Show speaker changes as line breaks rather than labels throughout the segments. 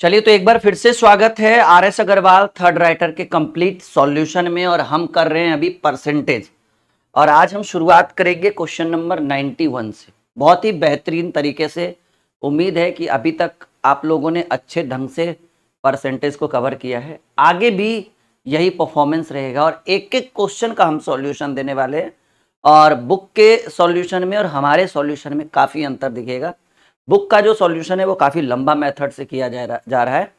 चलिए तो एक बार फिर से स्वागत है R S Agarwal third writer के कंप्लीट सॉल्यूशन में और हम कर रहे हैं अभी परसेंटेज और आज हम शुरुआत करेंगे क्वेश्चन नंबर 91 से बहुत ही बेहतरीन तरीके से उम्मीद है कि अभी तक आप लोगों ने अच्छे ढंग से परसेंटेज को कवर किया है आगे भी यही परफॉर्मेंस रहेगा और एक एक क्वेश्चन का हम सॉल्यूशन देने वाले हैं और बुक के सॉल्यूशन में और हमारे सॉल्यूशन में काफ़ी अंतर दिखेगा बुक का जो सॉल्यूशन है वो काफ़ी लंबा मेथड से किया जा रहा जा रहा है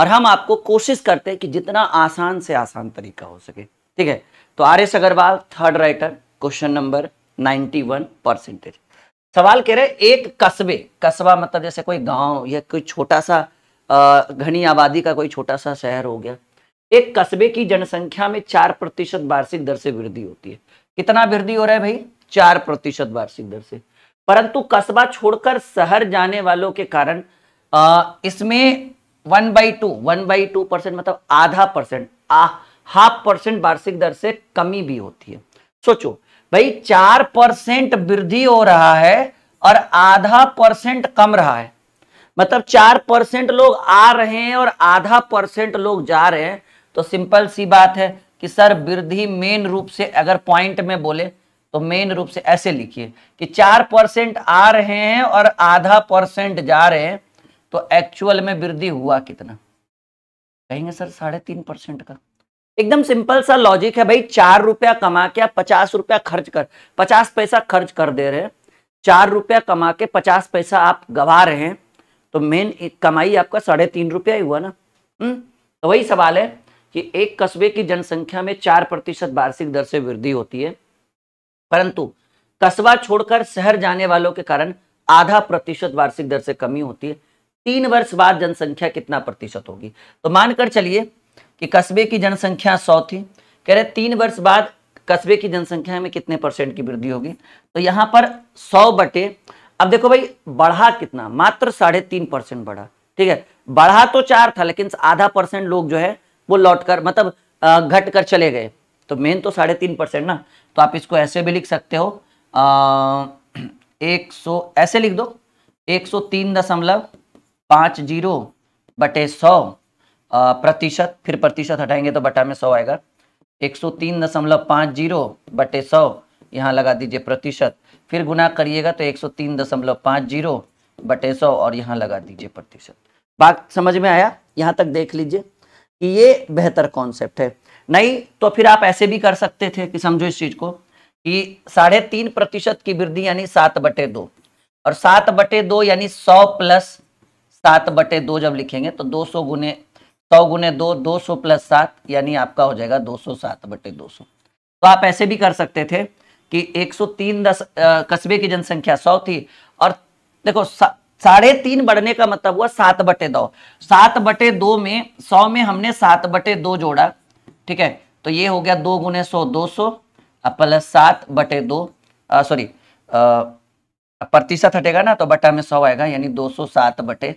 और हम आपको कोशिश करते हैं कि जितना आसान से आसान तरीका हो सके ठीक है तो R S Agarwal third writer question number 91 percentage सवाल कह रहे एक कस्बे कस्बा मतलब जैसे कोई गांव या कोई छोटा सा घनी आबादी का कोई छोटा सा शहर हो गया एक कस्बे की जनसंख्या में चार प्रतिशत वार्षिक दर से वृद्धि होती है कितना वृद्धि हो रहा है भाई चार प्रतिशत वार्षिक दर से परंतु कस्बा छोड़कर शहर जाने वालों के कारण इसमें one by two one by two percent मतलब आधा परसेंट हाफ परसेंट वार्षिक दर से कमी भी होती है सोचो भाई चार परसेंट वृद्धि हो रहा है और आधा परसेंट कम रहा है मतलब चार परसेंट लोग आ रहे हैं और आधा परसेंट लोग जा रहे हैं तो सिंपल सी बात है कि सर वृद्धि मेन रूप से अगर पॉइंट में बोले तो मेन रूप से ऐसे लिखिए कि चार परसेंट आ रहे हैं और आधा परसेंट जा रहे हैं तो एक्चुअल में वृद्धि हुआ कितना कहेंगे सर साढ़े तीन परसेंट का एकदम सिंपल सा लॉजिक है भाई चार रुपया कमा के आप पचास रुपया खर्च कर पचास पैसा खर्च कर दे रहे हैं चार रुपया कमा के पचास पैसा आप गवा रहे हैं तो मेन कमाई आपका साढ़े तीन रुपया ही हुआ ना हम्म तो वही सवाल है कि एक कस्बे की जनसंख्या में चार प्रतिशत वार्षिक दर से वृद्धि होती है परंतु कस्बा छोड़कर शहर जाने वालों के कारण आधा प्रतिशत वार्षिक दर से कमी होती है तीन वर्ष बाद जनसंख्या कितना प्रतिशत होगी तो मानकर चलिए कि कस्बे की जनसंख्या सौ थी कह रहे तीन वर्ष बाद कस्बे की जनसंख्या में कितने परसेंट की वृद्धि होगी तो यहां पर सौ बटे अब देखो भाई बढ़ा कितना मात्र साढ़े तीन परसेंट बढ़ा ठीक है बढ़ा तो चार था लेकिन आधा परसेंट लोग जो है वो लौटकर मतलब घटकर चले गए तो मेन तो साढ़े तीन परसेंट ना तो आप इसको ऐसे भी लिख सकते हो आ, एक सौ ऐसे लिख दो एक सौ तीन दशमलव पाँच जीरो बटे सौ प्रतिशत फिर प्रतिशत हटाएंगे तो बटा में सौ आएगा एक सौ तीन दशमलव पाँच जीरो बटे सौ यहाँ लगा दीजिए प्रतिशत फिर गुना करिएगा तो एक सौ तीन दशमलव पाँच जीरो बटे सौ और यहाँ लगा दीजिए प्रतिशत बात समझ में आया यहाँ तक देख लीजिए कि ये बेहतर कॉन्सेप्ट है नहीं तो फिर आप ऐसे भी कर सकते थे कि समझो इस चीज को कि साढ़े तीन प्रतिशत की वृद्धि यानी सात बटे दो और सात बटे दो यानी सौ प्लस सात बटे दो जब लिखेंगे तो दो सौ गुने सौ गुने दो दो सौ प्लस सात यानी आपका हो जाएगा दो सौ सात बटे दो सौ तो आप ऐसे भी कर सकते थे कि एक सौ तीन दस कस्बे की जनसंख्या सौ थी और देखो साढ़े तीन बढ़ने का मतलब हुआ सात बटे दो सात बटे दो में सौ में हमने सात बटे दो जोड़ा ठीक है तो ये हो गया दो गुने सौ दो सौ प्लस सात बटे दो सॉरी प्रतिशत हटेगा ना तो बटा में सौ आएगा यानी दो सौ सात बटे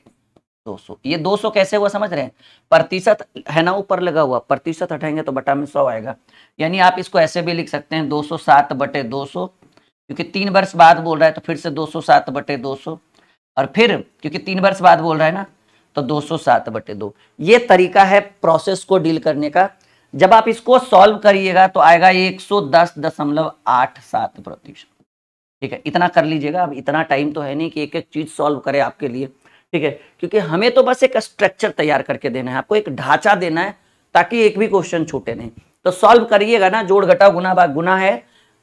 दो सौ ये दो सौ कैसे हुआ समझ रहे हैं प्रतिशत है ना ऊपर लगा हुआ प्रतिशत हटेंगे तो बटा में सौ आएगा यानी आप इसको ऐसे भी लिख सकते हैं दो सौ सात बटे दो सौ क्योंकि तीन वर्ष बाद बोल रहा है तो फिर से दो सौ सात बटे दो सौ और फिर क्योंकि तीन वर्ष बाद बोल रहा है ना तो दो सौ सात बटे दो ये तरीका है प्रोसेस को डील करने का जब आप इसको सॉल्व करिएगा तो आएगा एक सौ दस दशमलव आठ सात प्रतिशत ठीक है इतना कर लीजिएगा अब इतना टाइम तो है नहीं कि एक एक चीज सॉल्व करे आपके लिए ठीक है क्योंकि हमें तो बस एक स्ट्रक्चर तैयार करके देना है आपको एक ढांचा देना है ताकि एक भी क्वेश्चन छूटे नहीं तो सॉल्व करिएगा ना जोड़ घटा गुना बा गुना है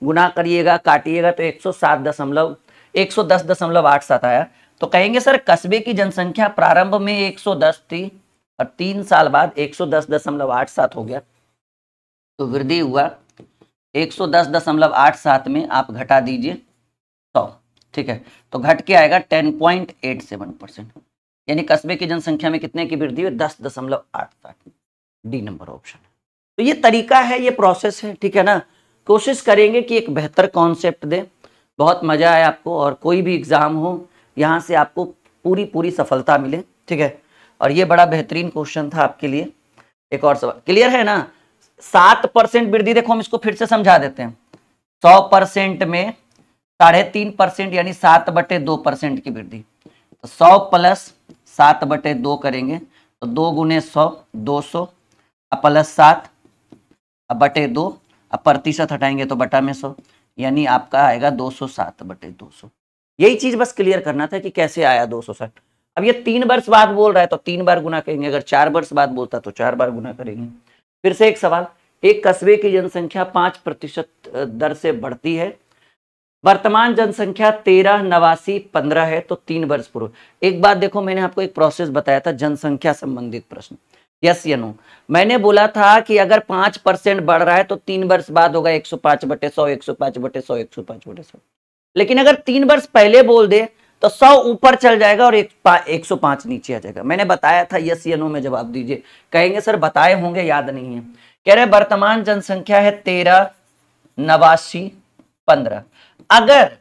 गुना करिएगा काटिएगा तो एक सौ सात दशमलव एक सौ दस दशमलव आठ सात आया तो कहेंगे सर कस्बे की जनसंख्या प्रारंभ में एक सौ दस थी और तीन साल बाद एक सौ दस दशमलव आठ सात हो गया तो वृद्धि हुआ एक सौ दस दशमलव आठ सात में आप घटा दीजिए सौ ठीक है तो घट के आएगा ten point eight seven percent यानी कस्बे की जनसंख्या में कितने की वृद्धि हुई दस दशमलव आठ सात डी नंबर ऑप्शन तो ये तरीका है ये प्रोसेस है ठीक है ना कोशिश करेंगे कि एक बेहतर कॉन्सेप्ट दें बहुत मज़ा आए आपको और कोई भी एग्ज़ाम हो यहाँ से आपको पूरी पूरी सफलता मिले ठीक है और ये बड़ा बेहतरीन क्वेश्चन था आपके लिए एक और सवाल क्लियर है ना सात परसेंट वृद्धि देखो हम इसको फिर से समझा देते हैं सौ परसेंट में साढ़े तीन परसेंट यानी सात बटे दो परसेंट की वृद्धि तो सौ प्लस सात बटे दो करेंगे तो दो गुने सौ दो सौ प्लस सात बटे दो प्रतिशत हटाएंगे तो बटा में सौ यानी आपका आएगा दो सौ सात बटे दो सौ यही चीज बस क्लियर करना था कि कैसे आया दो सौ साठ अब ये तीन वर्ष बाद बोल रहा है तो तीन बार गुना करेंगे अगर चार वर्ष बाद बोलता तो चार बार गुना करेंगे फिर से एक सवाल एक कस्बे की जनसंख्या पांच प्रतिशत दर से बढ़ती है वर्तमान जनसंख्या तेरह नवासी पंद्रह है तो तीन वर्ष पूर्व एक बात देखो मैंने आपको एक प्रोसेस बताया था जनसंख्या संबंधित प्रश्न यस या नो मैंने बोला था कि अगर पांच परसेंट बढ़ रहा है तो तीन वर्ष बाद होगा एक सौ पांच बटे सौ एक सौ पांच बटे सौ एक सौ पांच बटे सौ लेकिन अगर तीन वर्ष पहले बोल दे तो सौ ऊपर चल जाएगा और एक, सौ पांच नीचे आ जाएगा मैंने बताया था यस ये नो में जवाब दीजिए कहेंगे सर बताए होंगे याद नहीं है कह रहे वर्तमान जनसंख्या है तेरह नवासी पंद्रह अगर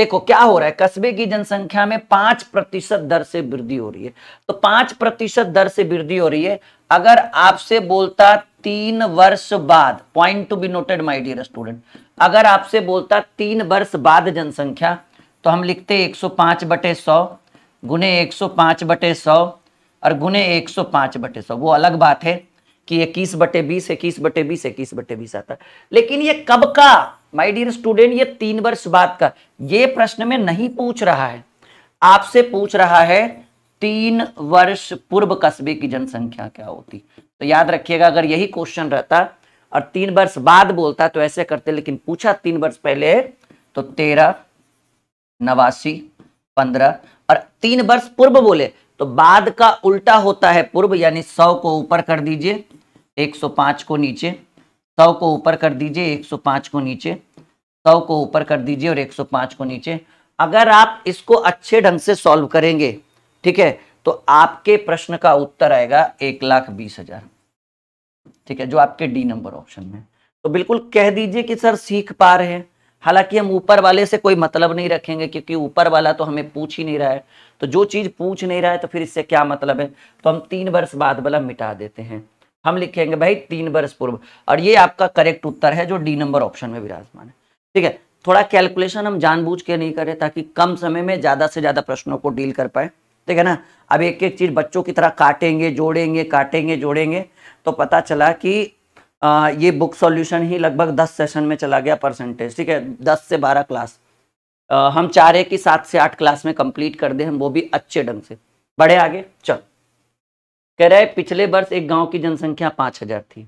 देखो क्या हो रहा है कस्बे की जनसंख्या में पांच प्रतिशत दर से वृद्धि हो रही है तो पांच प्रतिशत दर से वृद्धि हो रही है अगर आपसे बोलता तीन वर्ष बाद point to be noted my dear student अगर आपसे बोलता तीन वर्ष बाद जनसंख्या तो हम लिखते एक सौ पाँच बटे सौ गुने एक सौ पाँच बटे सौ और गुने एक सौ पाँच बटे सौ वो अलग बात है कि इक्कीस बटे बीस इक्कीस बटे बीस इक्कीस बटे बीस आता है लेकिन ये कब का माय डियर स्टूडेंट ये तीन वर्ष बाद का ये प्रश्न में नहीं पूछ रहा है आपसे पूछ रहा है तीन वर्ष पूर्व कस्बे की जनसंख्या क्या होती तो याद रखिएगा अगर यही क्वेश्चन रहता और तीन वर्ष बाद बोलता तो ऐसे करते लेकिन पूछा तीन वर्ष पहले तो तेरह नवासी पंद्रह और तीन वर्ष पूर्व बोले तो बाद का उल्टा होता है पूर्व यानी सौ को ऊपर कर दीजिए एक सौ पांच को नीचे सौ को ऊपर कर दीजिए एक सौ पांच को नीचे सौ को ऊपर कर दीजिए और एक सौ पांच को नीचे अगर आप इसको अच्छे ढंग से सॉल्व करेंगे ठीक है तो आपके प्रश्न का उत्तर आएगा एक लाख बीस हजार ठीक है जो आपके डी नंबर ऑप्शन में तो बिल्कुल कह दीजिए कि सर सीख पा रहे हैं हालांकि हम ऊपर वाले से कोई मतलब नहीं रखेंगे क्योंकि ऊपर वाला तो हमें पूछ ही नहीं रहा है तो जो चीज़ पूछ नहीं रहा है तो फिर इससे क्या मतलब है तो हम तीन वर्ष बाद वाला मिटा देते हैं हम लिखेंगे भाई तीन वर्ष पूर्व और ये आपका करेक्ट उत्तर है जो डी नंबर ऑप्शन में विराजमान है ठीक है थोड़ा कैलकुलेशन हम जानबूझ के नहीं करें ताकि कम समय में ज़्यादा से ज़्यादा प्रश्नों को डील कर पाए ठीक है ना अब एक एक चीज़ बच्चों की तरह काटेंगे जोड़ेंगे काटेंगे जोड़ेंगे तो पता चला कि आ, ये बुक सॉल्यूशन ही लगभग दस सेशन में चला गया परसेंटेज ठीक है दस से बारह क्लास आ, हम चाह रहे कि सात से आठ क्लास में कंप्लीट कर दें हम वो भी अच्छे ढंग से बढ़े आगे चल कह रहे पिछले वर्ष एक गांव की जनसंख्या पाँच हजार थी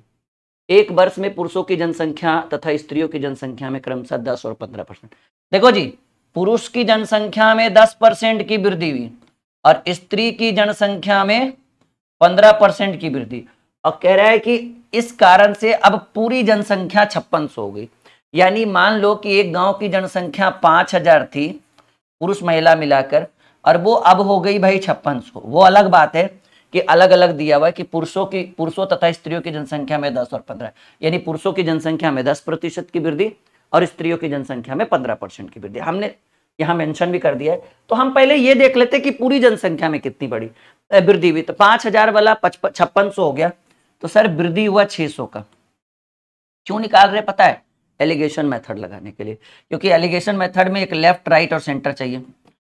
एक वर्ष में पुरुषों की जनसंख्या तथा स्त्रियों की जनसंख्या में क्रमशः दस और पंद्रह परसेंट देखो जी पुरुष की जनसंख्या में दस परसेंट की वृद्धि हुई और स्त्री की जनसंख्या में पंद्रह परसेंट की वृद्धि और कह रहा है कि इस कारण से अब पूरी जनसंख्या छप्पन हो गई यानी मान लो कि एक गांव की जनसंख्या पांच हजार थी पुरुष महिला मिलाकर और वो अब हो गई भाई छप्पन सो वो अलग बात है कि अलग अलग दिया हुआ है कि पुरुषों की पुरुषों तथा स्त्रियों की जनसंख्या में दस और पंद्रह यानी पुरुषों की जनसंख्या में दस प्रतिशत की वृद्धि और स्त्रियों की जनसंख्या में पंद्रह परसेंट की वृद्धि हमने यहाँ मेंशन भी कर दिया है तो हम पहले ये देख लेते कि पूरी जनसंख्या में कितनी बड़ी वृद्धि हुई तो पांच हजार वाला छप्पन हो गया तो सर वृद्धि हुआ 600 का क्यों निकाल रहे पता है एलिगेशन मेथड लगाने के लिए क्योंकि एलिगेशन मेथड में एक लेफ्ट राइट और सेंटर चाहिए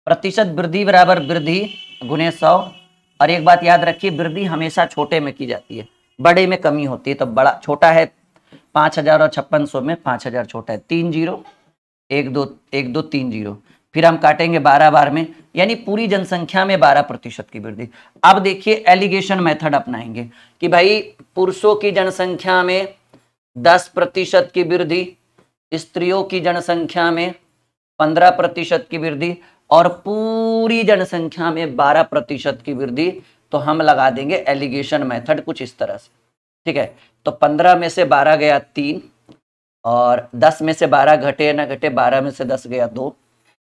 प्रतिशत वृद्धि बराबर वृद्धि गुने सौ और एक बात याद रखिए वृद्धि हमेशा छोटे में की जाती है बड़े में कमी होती है तो बड़ा छोटा है पाँच हजार और छप्पन सौ में पाँच हजार छोटा है तीन जीरो एक दो एक दो तीन जीरो फिर हम काटेंगे बारह बार में यानी पूरी जनसंख्या में बारह प्रतिशत की वृद्धि अब देखिए एलिगेशन मेथड अपनाएंगे कि भाई पुरुषों की जनसंख्या में दस प्रतिशत की वृद्धि स्त्रियों की जनसंख्या में पंद्रह प्रतिशत की वृद्धि और पूरी जनसंख्या में बारह प्रतिशत की वृद्धि तो हम लगा देंगे एलिगेशन मैथड कुछ इस तरह से ठीक है तो पंद्रह में से बारह गया तीन और दस में से बारह घटे ना घटे बारह में से दस गया दो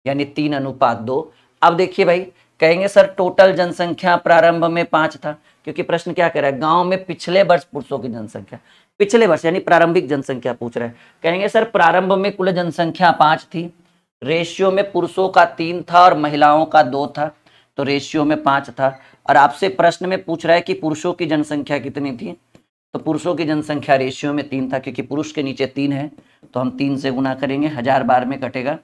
यानी तीन अनुपात दो अब देखिए भाई कहेंगे सर टोटल जनसंख्या प्रारंभ में पांच था क्योंकि प्रश्न क्या कह रहा है गांव में पिछले वर्ष पुरुषों की जनसंख्या पिछले वर्ष यानी प्रारंभिक जनसंख्या पूछ रहा है कहेंगे सर प्रारंभ में कुल जनसंख्या पांच थी रेशियो में पुरुषों का तीन था और महिलाओं का दो था तो रेशियो में पांच था और आपसे प्रश्न में पूछ रहा है कि पुरुषों की जनसंख्या कितनी थी तो पुरुषों की जनसंख्या रेशियो में तीन था क्योंकि पुरुष के नीचे तीन है तो हम तीन से गुना करेंगे हजार बार में कटेगा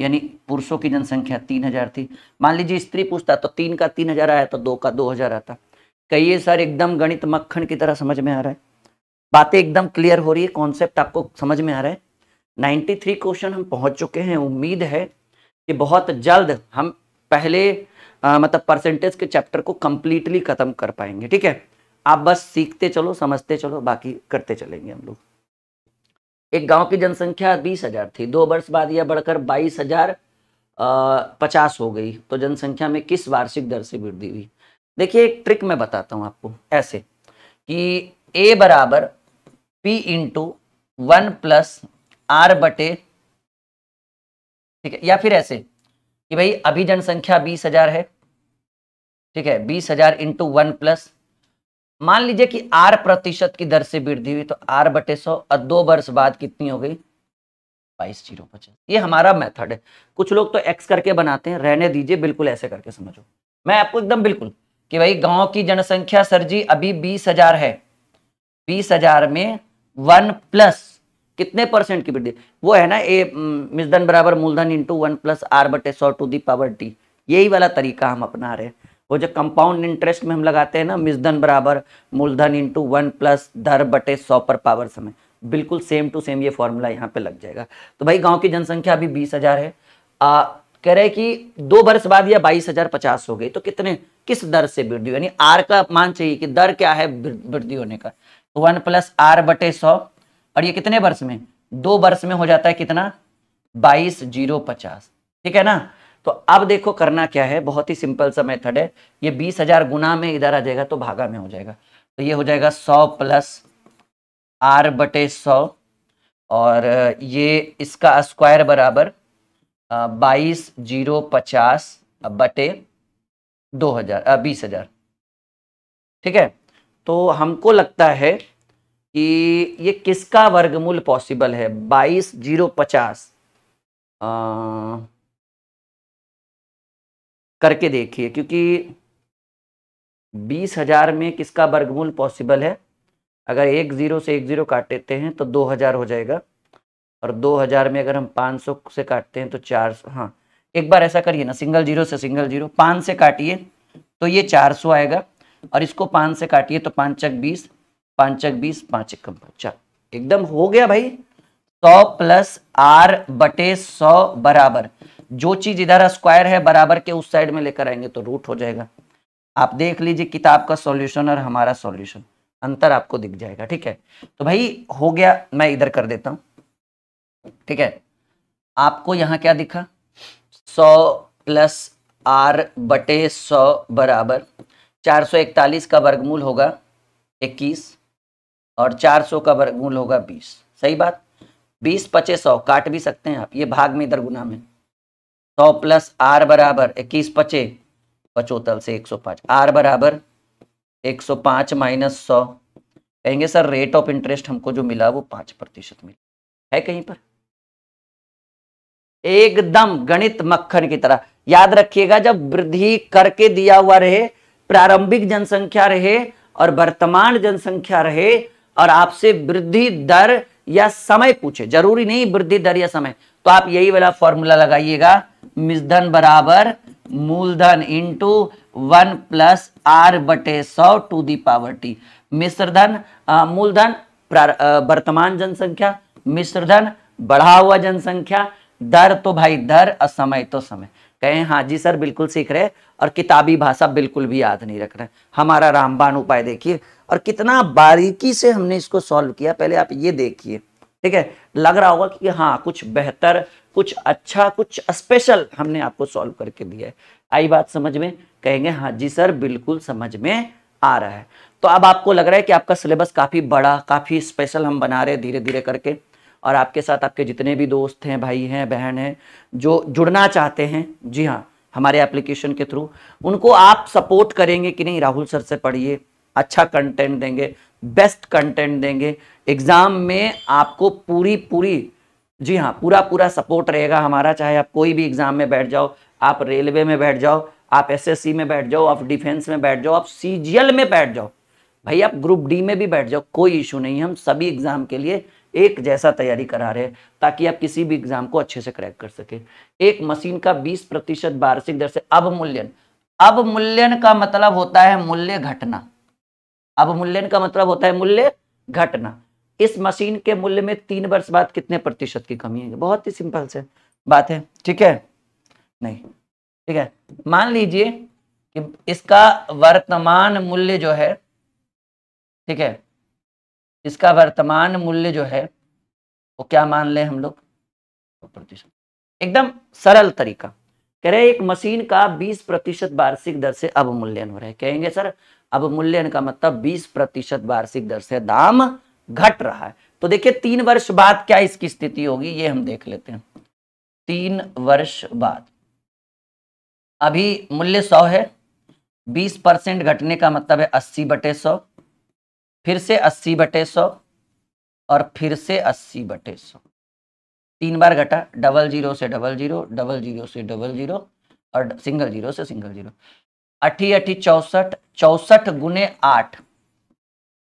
यानी पुरुषों की जनसंख्या तीन हजार थी मान लीजिए स्त्री पूछता तो तीन का तीन हजार आया तो दो का दो हजार आता कई सर एकदम गणित मक्खन की तरह समझ में आ रहा है बातें एकदम क्लियर हो रही है कॉन्सेप्ट आपको समझ में आ रहा है नाइन्टी थ्री क्वेश्चन हम पहुंच चुके हैं उम्मीद है कि बहुत जल्द हम पहले आ, मतलब परसेंटेज के चैप्टर को कंप्लीटली ख़त्म कर पाएंगे ठीक है आप बस सीखते चलो समझते चलो बाकी करते चलेंगे हम लोग एक गांव की जनसंख्या बीस हजार थी दो वर्ष बाद यह बढ़कर बाईस हजार पचास हो गई तो जनसंख्या में किस वार्षिक दर से वृद्धि हुई देखिए एक ट्रिक मैं बताता हूं आपको ऐसे कि ए बराबर P into one plus R बटे ठीक है या फिर ऐसे कि भाई अभी जनसंख्या बीस हजार है ठीक है बीस हजार इंटू वन प्लस मान लीजिए कि आर प्रतिशत की दर से वृद्धि हुई तो आर बटे सौ और दो वर्ष बाद कितनी हो गई बाईस जीरो पचास ये हमारा मेथड है कुछ लोग तो एक्स करके बनाते हैं रहने दीजिए बिल्कुल ऐसे करके समझो मैं आपको एकदम बिल्कुल कि भाई गांव की जनसंख्या सर जी अभी बीस हजार है बीस हजार में वन प्लस कितने परसेंट की वृद्धि वो है ना ए मिसधन बराबर मूलधन इंटू वन प्लस आर बटे सौ टू दी पावर टी यही वाला तरीका हम अपना रहे हैं वो जो कंपाउंड इंटरेस्ट में हम लगाते हैं ना मिसधन बराबर मूलधन इंटू वन प्लस दर बटे सौ पर पावर समय बिल्कुल सेम टू सेम ये फॉर्मूला यहाँ पे लग जाएगा तो भाई गांव की जनसंख्या अभी बीस हजार है आ, कह रहे कि दो वर्ष बाद यह बाईस हजार पचास हो गई तो कितने किस दर से वृद्धि यानी आर का मान चाहिए कि दर क्या है वृद्धि होने का तो वन प्लस आर बटे सौ और ये कितने वर्ष में दो वर्ष में हो जाता है कितना बाईस जीरो पचास ठीक है ना तो अब देखो करना क्या है बहुत ही सिंपल सा मेथड है ये बीस हजार गुना में इधर आ जाएगा तो भागा में हो जाएगा तो ये हो जाएगा सौ प्लस आर बटे सौ और ये इसका स्क्वायर बराबर बाईस जीरो पचास बटे दो हजार बीस हजार ठीक है तो हमको लगता है कि ये किसका वर्गमूल पॉसिबल है बाईस जीरो पचास
करके देखिए क्योंकि
बीस हजार में किसका वर्गमूल पॉसिबल है अगर एक ज़ीरो से एक ज़ीरो काट देते हैं तो दो हज़ार हो जाएगा और दो हज़ार में अगर हम पाँच सौ से काटते हैं तो चार सौ हाँ एक बार ऐसा करिए ना सिंगल जीरो से सिंगल जीरो पाँच से काटिए तो ये चार सौ आएगा और इसको पाँच से काटिए तो पाँच चक बीस पाँच चक बीस पाँच एक कम पच्चा एकदम हो गया भाई सौ प्लस आर बटे सौ बराबर जो चीज इधर स्क्वायर है बराबर के उस साइड में लेकर आएंगे तो रूट हो जाएगा आप देख लीजिए किताब का सॉल्यूशन और हमारा सॉल्यूशन अंतर आपको दिख जाएगा ठीक है तो भाई हो गया मैं इधर कर देता हूं ठीक है आपको यहाँ क्या दिखा सौ प्लस आर बटे सौ बराबर चार सौ इकतालीस का वर्गमूल होगा इक्कीस और चार सौ का वर्गमूल होगा बीस सही बात बीस पचे सौ काट भी सकते हैं आप ये भाग में इधर गुना में सौ प्लस आर बराबर इक्कीस पचे पचोतल से एक सौ पांच आर बराबर एक सौ पांच माइनस सौ कहेंगे सर रेट ऑफ इंटरेस्ट हमको जो मिला वो पांच प्रतिशत मिला है कहीं पर एकदम गणित मक्खन की तरह याद रखिएगा जब वृद्धि करके दिया हुआ रहे प्रारंभिक जनसंख्या रहे और वर्तमान जनसंख्या रहे और आपसे वृद्धि दर या समय पूछे जरूरी नहीं वृद्धि दर या समय तो आप यही वाला फॉर्मूला लगाइएगा मिसधन बराबर मूलधन इंटू वन प्लस आर बटे सौ टू दी पावर टी मिश्रधन मूलधन वर्तमान जनसंख्या मिश्रधन बढ़ा हुआ जनसंख्या दर तो भाई दर और समय तो समय कहें हाँ जी सर बिल्कुल सीख रहे और किताबी भाषा बिल्कुल भी याद नहीं रख रहे हमारा रामबाण उपाय देखिए और कितना बारीकी से हमने इसको सॉल्व किया पहले आप ये देखिए ठीक है लग रहा होगा कि हाँ कुछ बेहतर कुछ अच्छा कुछ स्पेशल हमने आपको सॉल्व करके दिया है आई बात समझ में कहेंगे हाँ जी सर बिल्कुल समझ में आ रहा है तो अब आपको लग रहा है कि आपका सिलेबस काफ़ी बड़ा काफ़ी स्पेशल हम बना रहे हैं धीरे धीरे करके और आपके साथ आपके जितने भी दोस्त हैं भाई हैं बहन हैं जो जुड़ना चाहते हैं जी हाँ हमारे एप्लीकेशन के थ्रू उनको आप सपोर्ट करेंगे कि नहीं राहुल सर से पढ़िए अच्छा कंटेंट देंगे बेस्ट कंटेंट देंगे एग्ज़ाम में आपको पूरी पूरी जी हाँ पूरा पूरा सपोर्ट रहेगा हमारा चाहे आप कोई भी एग्ज़ाम में बैठ जाओ आप रेलवे में बैठ जाओ आप एसएससी में बैठ जाओ आप डिफेंस में बैठ जाओ आप सीजीएल में बैठ जाओ भाई आप ग्रुप डी में भी बैठ जाओ कोई इशू नहीं हम सभी एग्ज़ाम के लिए एक जैसा तैयारी करा रहे हैं ताकि आप किसी भी एग्ज़ाम को अच्छे से क्रैक कर सके एक मशीन का बीस प्रतिशत वार्षिक दर से अवमूल्यन अवमूल्यन का मतलब होता है मूल्य घटना अवमूल्यन का मतलब होता है मूल्य घटना इस मशीन के मूल्य में तीन वर्ष बाद कितने प्रतिशत की कमी है बहुत ही सिंपल से बात है ठीक है नहीं ठीक है मान लीजिए कि इसका वर्तमान मूल्य जो है ठीक है इसका वर्तमान मूल्य जो है वो क्या मान ले हम लोग प्रतिशत एकदम सरल तरीका कह रहे एक मशीन का 20 प्रतिशत वार्षिक दर से अवमूल्यन हो रहा है कहेंगे सर अवमूल्यन का मतलब 20 प्रतिशत वार्षिक दर से दाम घट रहा है तो देखिए तीन वर्ष बाद क्या इसकी स्थिति होगी ये हम देख लेते हैं तीन वर्ष बाद अभी मूल्य सौ है बीस परसेंट घटने का मतलब है अस्सी बटे सौ फिर से अस्सी बटे सौ और फिर से अस्सी बटे सौ तीन बार घटा डबल जीरो से डबल जीरो डबल जीरो से डबल जीरो और सिंगल जीरो से सिंगल जीरो अठी अठी चौसठ चौसठ गुने आठ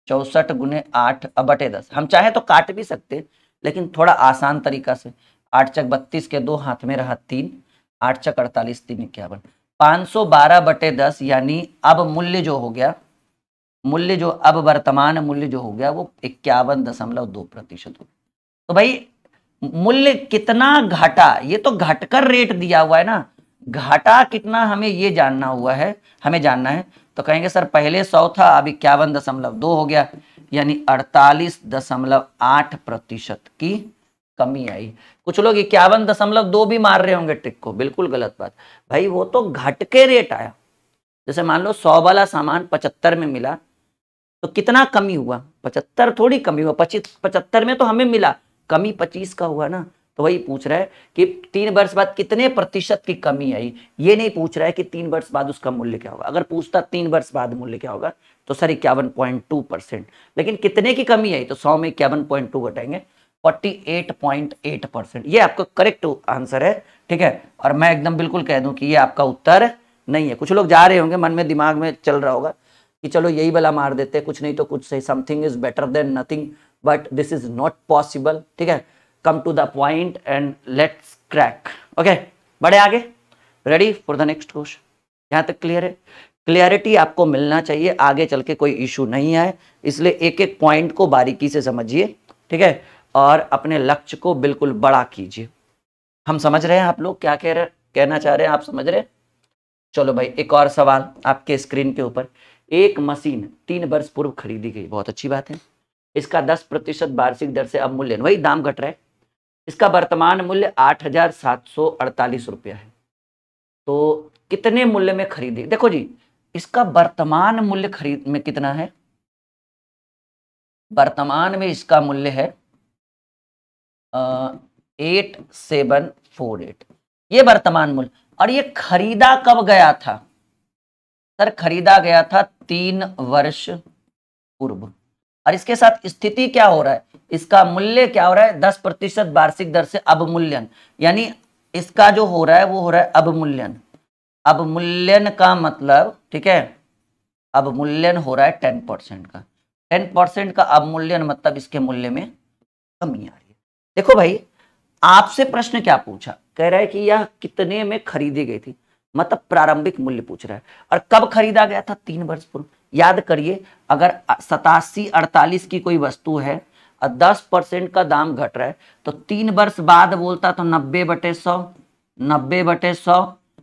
चौसठ गुने आठ बटे दस हम चाहे तो काट भी सकते लेकिन थोड़ा आसान तरीका से आठ चक बत्तीस के दो हाथ में रहा तीन आठ चक अड़तालीस तीन इक्यावन पाँच सौ बारह बटे दस यानी अब मूल्य जो हो गया मूल्य जो अब वर्तमान मूल्य जो हो गया वो इक्यावन दशमलव दो प्रतिशत हो तो भाई मूल्य कितना घाटा ये तो घटकर रेट दिया हुआ है ना घाटा कितना हमें ये जानना हुआ है हमें जानना है तो कहेंगे सर पहले सौ था अब इक्यावन दशमलव दो हो गया यानी अड़तालीस दशमलव आठ प्रतिशत की कमी आई कुछ लोग इक्यावन दशमलव दो भी मार रहे होंगे टिक को बिल्कुल गलत बात भाई वो तो घट के रेट आया जैसे मान लो सौ वाला सामान पचहत्तर में मिला तो कितना कमी हुआ पचहत्तर थोड़ी कमी हुआ पच्चीस पचहत्तर में तो हमें मिला कमी पच्चीस का हुआ ना तो वही पूछ रहा है कि तीन वर्ष बाद कितने प्रतिशत की कमी आई ये नहीं पूछ रहा है कि तीन वर्ष बाद उसका मूल्य क्या होगा अगर पूछता तीन वर्ष बाद मूल्य क्या होगा तो सर इक्यावन पॉइंट टू परसेंट लेकिन कितने की कमी आई तो सौ में इक्यावन पॉइंट टू घटाएंगे forty eight point eight percent ये आपका करेक्ट आंसर है ठीक है और मैं एकदम बिल्कुल कह दूं कि ये आपका उत्तर नहीं है कुछ लोग जा रहे होंगे मन में दिमाग में चल रहा होगा कि चलो यही वाला मार देते कुछ नहीं तो कुछ सही something is better than nothing but this is not possible ठीक है come to the point and let's crack okay बढ़े आगे ready for the next question यहाँ तक क्लियर है क्लियरिटी आपको मिलना चाहिए आगे चल के कोई इशू नहीं आए इसलिए एक एक पॉइंट को बारीकी से समझिए ठीक है और अपने लक्ष्य को बिल्कुल बड़ा कीजिए हम समझ रहे हैं आप लोग क्या कह रहे कहना चाह रहे हैं आप समझ रहे हैं चलो भाई एक और सवाल आपके स्क्रीन के ऊपर एक मशीन तीन वर्ष पूर्व खरीदी गई बहुत अच्छी बात है इसका दस प्रतिशत वार्षिक दर से अब मूल्य वही दाम घट रहा है इसका वर्तमान मूल्य आठ हजार सात सौ अड़तालीस रुपया है तो कितने मूल्य में खरीदे देखो जी इसका वर्तमान मूल्य खरीद में कितना है वर्तमान में इसका मूल्य है एट सेवन फोर एट ये वर्तमान मूल्य और ये खरीदा कब गया था सर खरीदा गया था तीन वर्ष पूर्व और इसके साथ स्थिति क्या हो रहा है इसका मूल्य क्या हो रहा है दस प्रतिशत वार्षिक दर से अवमूल्यन यानी इसका जो हो रहा है वो हो रहा है अवमूल्यन अवमूल्यन का मतलब ठीक है अवमूल्यन हो रहा है टेन परसेंट का टेन परसेंट का अवमूल्यन मतलब इसके मूल्य में कमी आ रही है देखो भाई आपसे प्रश्न क्या पूछा कह रहा है कि यह कितने में खरीदी गई थी मतलब प्रारंभिक मूल्य पूछ रहा है और कब खरीदा गया था तीन वर्ष पूर्व याद करिए अगर सतासी अड़तालीस की कोई वस्तु है और दस परसेंट का दाम घट रहा है तो तीन वर्ष बाद बोलता तो नब्बे बटे सौ नब्बे बटे सौ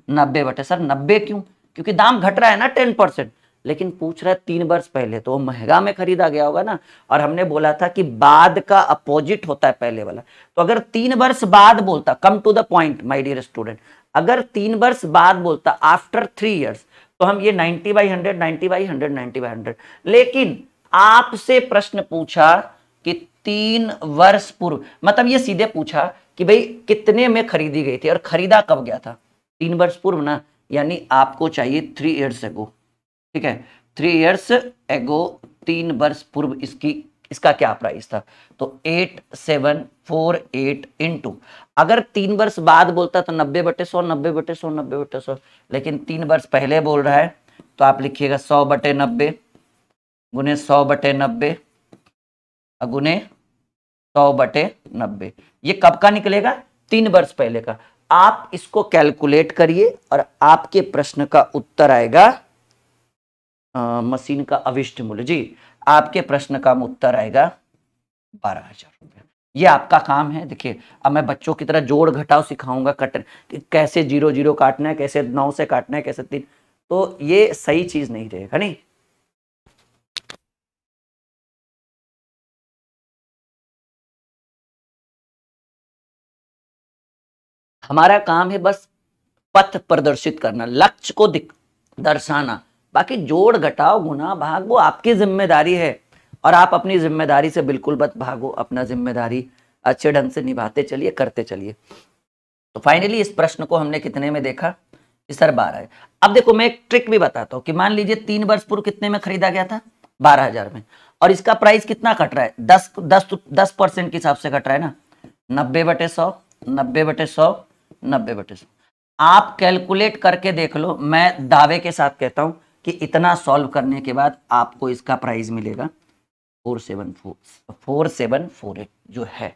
नब्बे बटे सर नब्बे क्यों क्योंकि दाम घट रहा है ना टेन परसेंट लेकिन पूछ रहा है तीन वर्ष पहले तो वो महंगा में खरीदा गया होगा ना और हमने बोला था कि बाद का अपोजिट होता है पहले वाला तो अगर तीन वर्ष बाद बोलता come to the point my dear student अगर तीन वर्ष बाद बोलता आफ्टर थ्री इयर्स तो हम ये ninety by hundred ninety by hundred ninety by hundred लेकिन आपसे प्रश्न पूछा कि तीन वर्ष पूर्व मतलब ये सीधे पूछा कि भाई कितने में खरीदी गई थी और खरीदा कब गया था तीन वर्ष पूर्व ना यानी आपको चाहिए थ्री ईयर्स एगो ठीक है थ्री ईयर्स एगो तीन वर्ष पूर्व इसकी इसका क्या प्राइस था तो eight seven four eight into अगर तीन वर्ष बाद बोलता तो नब्बे बटे सौ नब्बे बटे सौ नब्बे बटे सौ लेकिन तीन वर्ष पहले बोल रहा है तो आप लिखिएगा सौ बटे नब्बे गुने सौ बटे नब्बे अगुने सौ बटे नब्बे ये कब का निकलेगा तीन वर्ष पहले का आप इसको कैलकुलेट करिए और आपके प्रश्न का उत्तर आएगा आ, मशीन का अविष्ट मूल्य जी आपके प्रश्न का उत्तर आएगा बारह हजार रुपया ये आपका काम है देखिए अब मैं बच्चों की तरह जोड़ घटाव सिखाऊंगा कट कैसे जीरो जीरो काटना है कैसे नौ से काटना है कैसे तीन तो ये सही चीज़ नहीं रहेगा नहीं
हमारा काम है
बस पथ प्रदर्शित करना लक्ष्य को दर्शाना बाकी जोड़ घटाओ गुना भाग वो आपकी जिम्मेदारी है और आप अपनी जिम्मेदारी से बिल्कुल मत भागो अपना जिम्मेदारी अच्छे ढंग से निभाते चलिए करते चलिए तो फाइनली इस प्रश्न को हमने कितने में देखा इस सर बारह है अब देखो मैं एक ट्रिक भी बताता हूँ कि मान लीजिए तीन वर्ष पूर्व कितने में खरीदा गया था बारह हजार में और इसका प्राइस कितना कट रहा है दस दस दस परसेंट के हिसाब से कट रहा है ना नब्बे बटे सौ नब्बे बटे सौ नब्बे बटे सौ आप कैलकुलेट करके देख लो मैं दावे के साथ कहता हूं कि इतना सॉल्व करने के बाद आपको इसका प्राइस मिलेगा four seven four four seven four eight जो है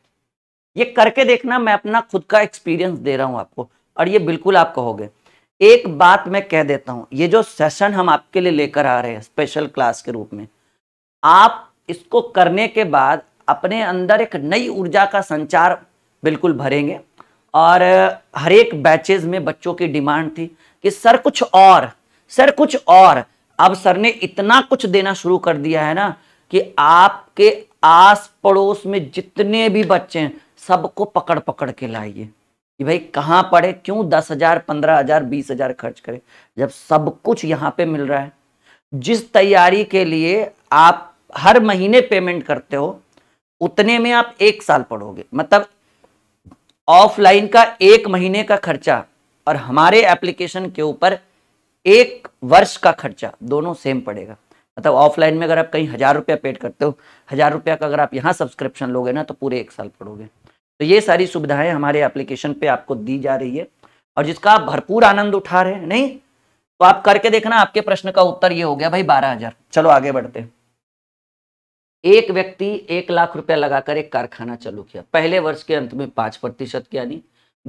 ये करके देखना मैं अपना खुद का एक्सपीरियंस दे रहा हूं आपको और ये बिल्कुल आप कहोगे एक बात मैं कह देता हूं ये जो सेशन हम आपके लिए लेकर आ रहे हैं स्पेशल क्लास के रूप में आप इसको करने के बाद अपने अंदर एक नई ऊर्जा का संचार बिल्कुल भरेंगे और हर एक बैचेज में बच्चों की डिमांड थी कि सर कुछ और सर कुछ और अब सर ने इतना कुछ देना शुरू कर दिया है ना कि आपके आस पड़ोस में जितने भी बच्चे हैं सबको पकड़ पकड़ के लाइए कि भाई कहाँ पढ़े क्यों दस हजार पंद्रह हजार बीस हजार खर्च करें जब सब कुछ यहाँ पे मिल रहा है जिस तैयारी के लिए आप हर महीने पेमेंट करते हो उतने में आप एक साल पढ़ोगे मतलब ऑफलाइन का एक महीने का खर्चा और हमारे एप्लीकेशन के ऊपर एक वर्ष का खर्चा दोनों सेम पड़ेगा मतलब ऑफलाइन में अगर आप कहीं हज़ार रुपया पेड करते हो हज़ार रुपया का अगर आप यहाँ सब्सक्रिप्शन लोगे ना तो पूरे एक साल पड़ोगे तो ये सारी सुविधाएं हमारे एप्लीकेशन पे आपको दी जा रही है और जिसका आप भरपूर आनंद उठा रहे हैं नहीं तो आप करके देखना आपके प्रश्न का उत्तर ये हो गया भाई बारह हजार चलो आगे बढ़ते हैं एक व्यक्ति एक लाख रुपया लगाकर एक कारखाना चालू किया पहले वर्ष के अंत में पांच प्रतिशत की यानी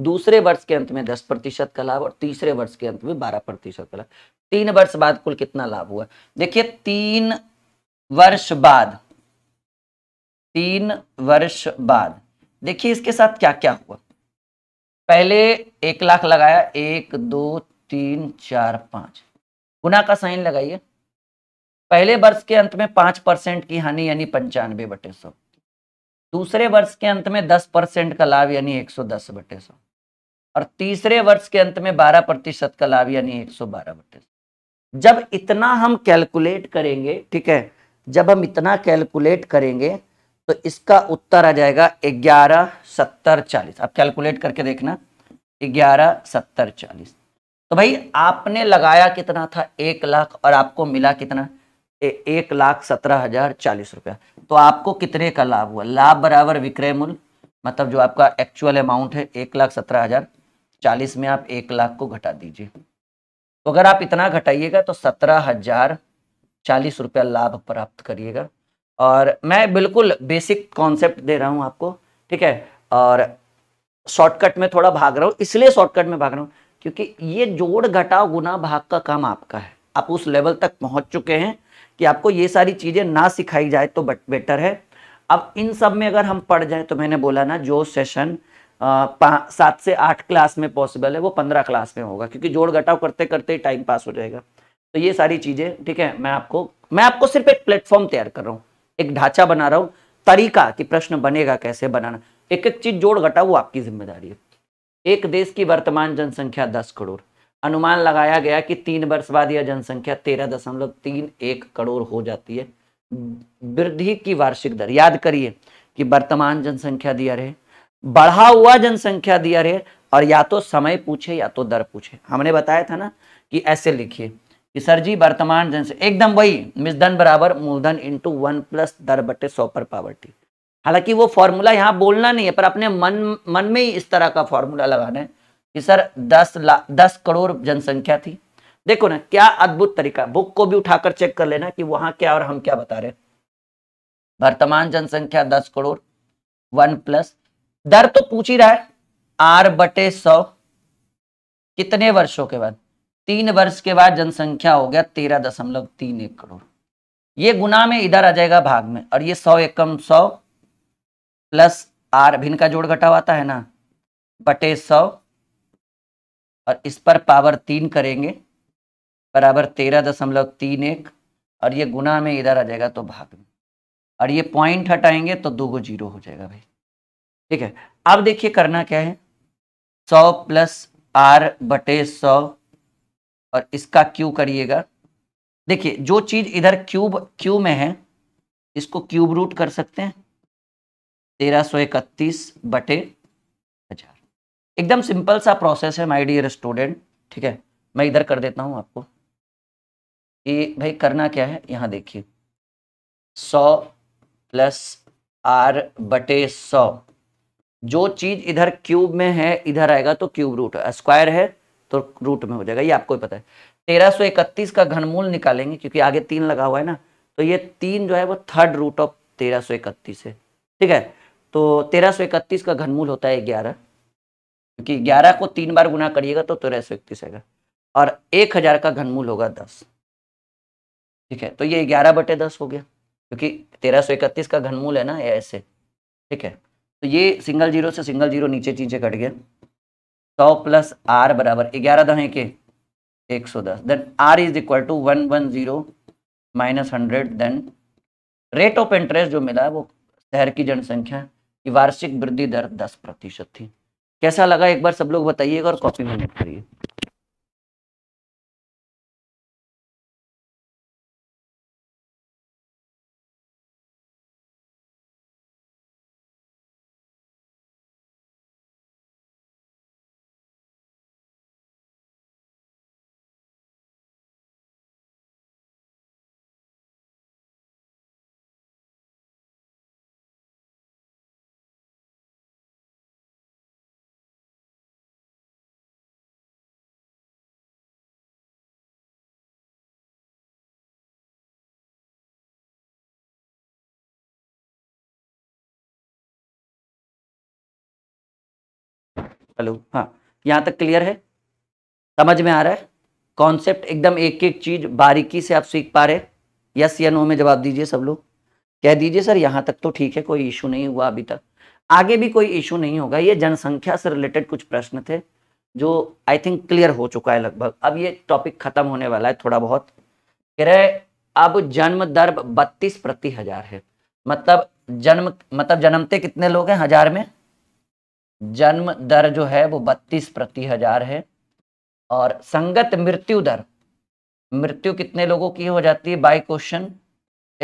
दूसरे वर्ष के अंत में दस प्रतिशत का लाभ और तीसरे वर्ष के अंत में बारह प्रतिशत का लाभ तीन वर्ष बाद कुल कितना लाभ हुआ देखिए तीन वर्ष बाद तीन वर्ष बाद देखिए इसके साथ क्या क्या हुआ पहले एक लाख लगाया एक दो तीन चार पांच गुना का साइन लगाइए पहले वर्ष के अंत में पांच परसेंट की हानि यानी पंचानवे बटे सौ दूसरे वर्ष के अंत में दस परसेंट का लाभ यानी एक सौ दस बटे सौ और तीसरे वर्ष के अंत में बारह प्रतिशत का लाभ यानी एक सौ बारह बटे सौ जब इतना हम कैलकुलेट करेंगे ठीक है जब हम इतना कैलकुलेट करेंगे तो इसका उत्तर आ जाएगा ग्यारह सत्तर चालीस आप कैलकुलेट करके देखना ग्यारह सत्तर चालीस तो भाई आपने लगाया कितना था एक लाख और आपको मिला कितना एक लाख सत्रह हजार चालीस रुपया तो आपको कितने का लाभ हुआ लाभ बराबर विक्रय मूल्य मतलब जो आपका एक्चुअल अमाउंट है एक लाख सत्रह हजार चालीस में आप एक लाख को घटा दीजिए तो अगर आप इतना घटाइएगा तो सत्रह हजार चालीस रुपया लाभ प्राप्त करिएगा और मैं बिल्कुल बेसिक कॉन्सेप्ट दे रहा हूँ आपको ठीक है और शॉर्टकट में थोड़ा भाग रहा हूँ इसलिए शॉर्टकट में भाग रहा हूँ क्योंकि ये जोड़ घटाओ गुना भाग का काम आपका है आप उस लेवल तक पहुँच चुके हैं कि आपको ये सारी चीज़ें ना सिखाई जाए तो बेटर है अब इन सब में अगर हम पढ़ जाए तो मैंने बोला ना जो सेशन सात से आठ क्लास में पॉसिबल है वो पंद्रह क्लास में होगा क्योंकि जोड़ घटाव करते करते ही टाइम पास हो जाएगा तो ये सारी चीज़ें ठीक है मैं आपको मैं आपको सिर्फ एक प्लेटफॉर्म तैयार कर रहा हूँ एक ढांचा बना रहा हूँ तरीका कि प्रश्न बनेगा कैसे बनाना एक एक चीज़ जोड़ घटाव वो आपकी जिम्मेदारी है एक देश की वर्तमान जनसंख्या दस करोड़ अनुमान लगाया गया कि तीन वर्ष बाद यह जनसंख्या तेरह दशमलव तीन एक करोड़ हो जाती है वृद्धि की वार्षिक दर याद करिए कि वर्तमान जनसंख्या दिया रहे बढ़ा हुआ जनसंख्या दिया रहे और या तो समय पूछे या तो दर पूछे हमने बताया था ना कि ऐसे लिखिए कि सर जी वर्तमान जनसंख्या एकदम वही मिसधन बराबर मूलधन इंटू वन प्लस दर बटे सौ पर पावर्टी हालांकि वो फॉर्मूला यहाँ बोलना नहीं है पर अपने मन मन में ही इस तरह का फॉर्मूला लगाना है कि सर दस लाख दस करोड़ जनसंख्या थी देखो ना क्या अद्भुत तरीका बुक को भी उठाकर चेक कर लेना कि वहां क्या और हम क्या बता रहे वर्तमान जनसंख्या दस करोड़ वन प्लस दर तो पूछ ही रहा है आर बटे सौ कितने वर्षों के बाद तीन वर्ष के बाद जनसंख्या हो गया तेरह दशमलव तीन एक करोड़ ये गुना में इधर आ जाएगा भाग में और ये सौ एकम सौ प्लस आर भिन्न का जोड़ घटा हुआ है ना बटे सौ और इस पर पावर तीन करेंगे बराबर तेरह दशमलव तीन एक और ये गुना में इधर आ जाएगा तो भाग में और ये पॉइंट हटाएंगे तो दो गो जीरो हो जाएगा भाई ठीक है अब देखिए करना क्या है सौ प्लस आर बटे सौ और इसका क्यू करिएगा देखिए जो चीज़ इधर क्यूब क्यू में है इसको क्यूब रूट कर सकते हैं तेरह सौ इकतीस बटे एकदम सिंपल सा प्रोसेस है माय डियर स्टूडेंट ठीक है मैं इधर कर देता हूं आपको ये भाई करना क्या है यहां देखिए सौ प्लस आर बटे सौ जो चीज़ इधर क्यूब में है इधर आएगा तो क्यूब रूट स्क्वायर है तो रूट में हो जाएगा ये आपको पता है तेरह सो इकतीस का घनमूल निकालेंगे क्योंकि आगे तीन लगा हुआ है ना तो ये तीन जो है वो थर्ड रूट ऑफ तेरह सौ इकतीस है ठीक है तो तेरह सो इकतीस का घनमूल होता है ग्यारह क्योंकि ग्यारह को तीन बार गुना करिएगा तो तेरह सौ इकतीस आएगा और एक हजार का घनमूल होगा दस ठीक है तो ये ग्यारह बटे दस हो गया क्योंकि तेरह सौ इकतीस का घनमूल है ना ऐसे ठीक है तो ये सिंगल जीरो से सिंगल जीरो नीचे चीजें कट गया सौ प्लस आर बराबर ग्यारह दहे के एक सौ दस then R is equal to one one zero minus hundred then rate of interest जो मिला वो शहर की जनसंख्या की वार्षिक वृद्धि दर दस प्रतिशत थी कैसा लगा एक बार सब लोग बताइएगा और कॉपी में नोट
करिए हेलो हाँ यहाँ तक क्लियर है
समझ में आ रहा है कॉन्सेप्ट एकदम एक एक चीज बारीकी से आप सीख पा रहे यस या नो में जवाब दीजिए सब लोग कह दीजिए सर यहाँ तक तो ठीक है कोई इशू नहीं हुआ अभी तक आगे भी कोई इशू नहीं होगा ये जनसंख्या से रिलेटेड कुछ प्रश्न थे जो आई थिंक क्लियर हो चुका है लगभग अब ये टॉपिक खत्म होने वाला है थोड़ा बहुत कह रहे अब जन्म दर बत्तीस प्रति हजार है मतलब जन्म मतलब जन्मते कितने लोग हैं हजार में जन्म दर जो है वो बत्तीस प्रति हजार है और संगत मृत्यु दर मृत्यु कितने लोगों की हो जाती है बाई क्वेश्चन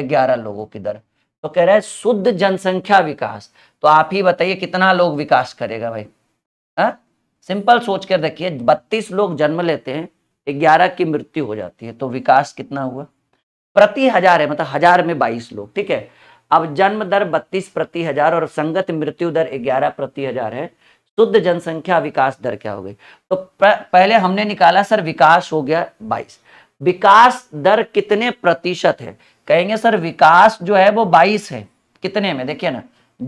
ग्यारह लोगों की दर तो कह रहा है शुद्ध जनसंख्या विकास तो आप ही बताइए कितना लोग विकास करेगा भाई हा? सिंपल सोच कर देखिए बत्तीस लोग जन्म लेते हैं ग्यारह की मृत्यु हो जाती है तो विकास कितना हुआ प्रति हजार है मतलब हजार में बाईस लोग ठीक है अब जन्म दर बत्तीस प्रति हजार और संगत मृत्यु दर ग्यारह प्रति हजार है शुद्ध जनसंख्या विकास दर क्या हो गई तो पहले हमने निकाला सर विकास हो गया बाईस विकास दर कितने प्रतिशत है कहेंगे सर विकास जो है वो बाईस है कितने में देखिए ना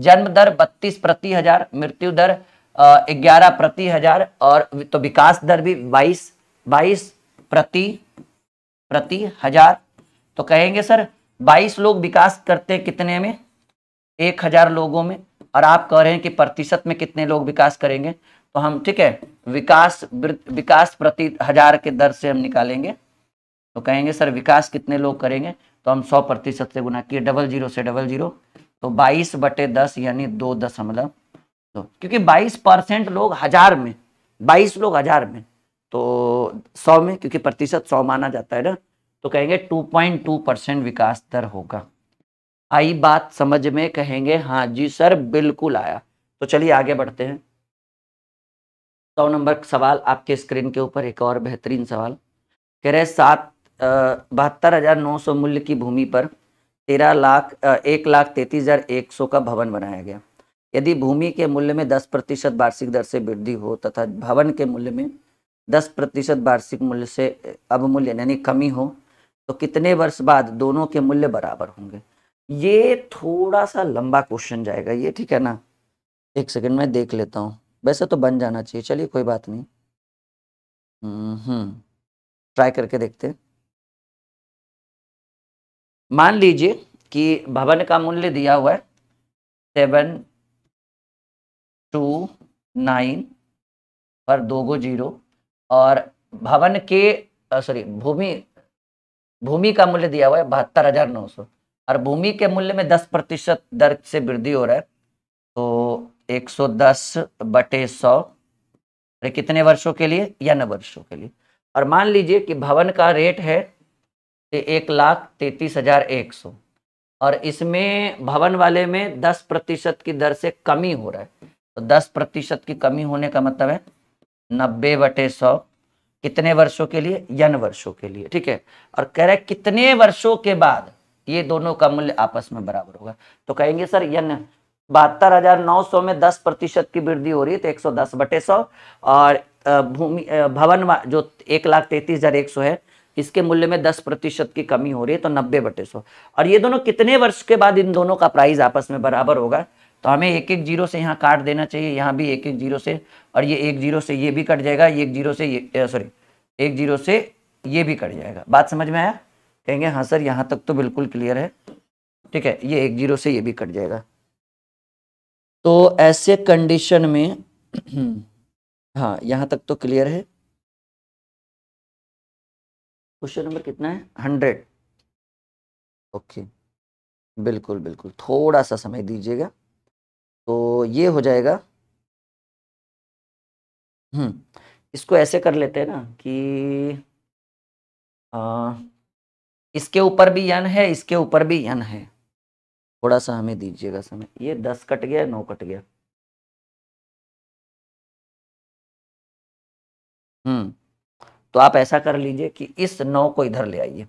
जन्म दर बत्तीस प्रति हजार मृत्यु दर ग्यारह प्रति हजार और तो विकास दर भी बाईस बाईस प्रति प्रति हजार तो कहेंगे सर 22 लोग विकास करते हैं कितने में एक हजार लोगों में और आप कह रहे हैं कि प्रतिशत में कितने लोग विकास करेंगे तो हम ठीक है विकास विकास प्रति हजार के दर से हम निकालेंगे तो कहेंगे सर विकास कितने लोग करेंगे तो हम सौ प्रतिशत से गुना किए डबल जीरो से डबल जीरो तो बाईस बटे दस यानी दो दशमलव दो क्योंकि बाईस परसेंट लोग हजार में बाईस लोग हजार में तो सौ में क्योंकि प्रतिशत सौ माना जाता है ना तो कहेंगे 2.2 परसेंट विकास दर होगा आई बात समझ में कहेंगे हाँ जी सर बिल्कुल आया तो चलिए आगे बढ़ते हैं सौ तो नंबर सवाल आपके स्क्रीन के ऊपर एक और बेहतरीन सवाल कह रहे सात बहत्तर हज़ार नौ सौ मूल्य की भूमि पर तेरह लाख एक लाख तैतीस हज़ार एक सौ का भवन बनाया गया यदि भूमि के मूल्य में दस प्रतिशत वार्षिक दर से वृद्धि हो तथा भवन के मूल्य में दस प्रतिशत वार्षिक मूल्य से अब मूल्य यानी कमी हो तो कितने वर्ष बाद दोनों के मूल्य बराबर होंगे ये थोड़ा सा लंबा क्वेश्चन जाएगा ये ठीक है ना एक सेकंड में देख लेता हूँ वैसे तो बन जाना चाहिए चलिए कोई बात नहीं
हम्म ट्राई हम्म। करके देखते मान लीजिए कि भवन का मूल्य दिया हुआ है सेवन
टू नाइन पर दो गो जीरो और भवन के सॉरी भूमि भूमि का मूल्य दिया हुआ है बहत्तर हजार नौ सौ और भूमि के मूल्य में दस प्रतिशत दर से वृद्धि हो रहा है तो एक सौ दस बटे सौ कितने वर्षों के लिए या न वर्षों के लिए और मान लीजिए कि भवन का रेट है एक लाख तैतीस हजार एक सौ और इसमें भवन वाले में दस प्रतिशत की दर से कमी हो रहा है तो दस प्रतिशत की कमी होने का मतलब है नब्बे बटे सौ कितने वर्षों के लिए यन वर्षों के लिए ठीक है और कह रहे कितने वर्षों के बाद ये दोनों का मूल्य आपस में बराबर होगा तो कहेंगे सर यन बहत्तर हजार नौ सौ में दस प्रतिशत की वृद्धि हो रही है तो एक सौ दस बटे सौ और भूमि भवन जो एक लाख तैतीस हजार एक सौ है इसके मूल्य में दस प्रतिशत की कमी हो रही है तो नब्बे बटे सौ और ये दोनों कितने वर्ष के बाद इन दोनों का प्राइस आपस में बराबर होगा तो हमें एक एक जीरो से यहाँ काट देना चाहिए यहाँ भी एक एक जीरो से और ये एक जीरो से ये भी कट जाएगा एक जीरो से ये सॉरी एक जीरो से ये भी कट जाएगा बात समझ में आया कहेंगे हाँ सर यहाँ तक तो बिल्कुल क्लियर है ठीक है ये एक जीरो से ये भी कट जाएगा तो ऐसे कंडीशन में हाँ यहाँ तक तो क्लियर है
क्वेश्चन नंबर कितना है हंड्रेड ओके बिल्कुल बिल्कुल थोड़ा सा समय दीजिएगा तो ये हो जाएगा हम्म इसको ऐसे कर
लेते हैं ना कि आ, इसके ऊपर भी यन है इसके ऊपर भी यन है थोड़ा सा हमें दीजिएगा समय ये दस कट गया नौ
कट गया हम्म
तो आप ऐसा कर लीजिए कि इस नौ को इधर ले आइए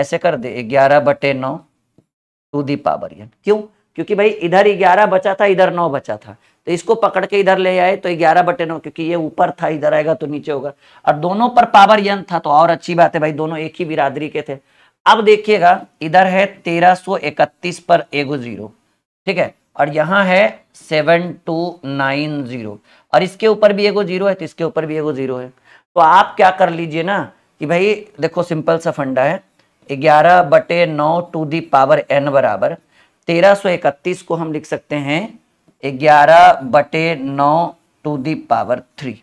ऐसे कर दे ग्यारह बटे नौ टू दी पावर यन क्यों क्योंकि भाई इधर ग्यारह बचा था इधर नौ बचा था तो इसको पकड़ के इधर ले आए तो ग्यारह बटे नौ क्योंकि ये ऊपर था इधर आएगा तो नीचे होगा और दोनों पर पावर यंत्र था तो और अच्छी बात है भाई दोनों एक ही बिरादरी के थे अब देखिएगा इधर है इकतीस पर एगो जीरो ठीक है और यहाँ है जीरो और इसके ऊपर भी एगो जीरो है तो इसके ऊपर भी एगो जीरो है तो आप क्या कर लीजिए ना कि भाई देखो सिंपल सा फंडा है ग्यारह बटे नौ टू दी पावर एन बराबर 1331 को हम लिख सकते हैं 11 बटे नौ टू दी पावर थ्री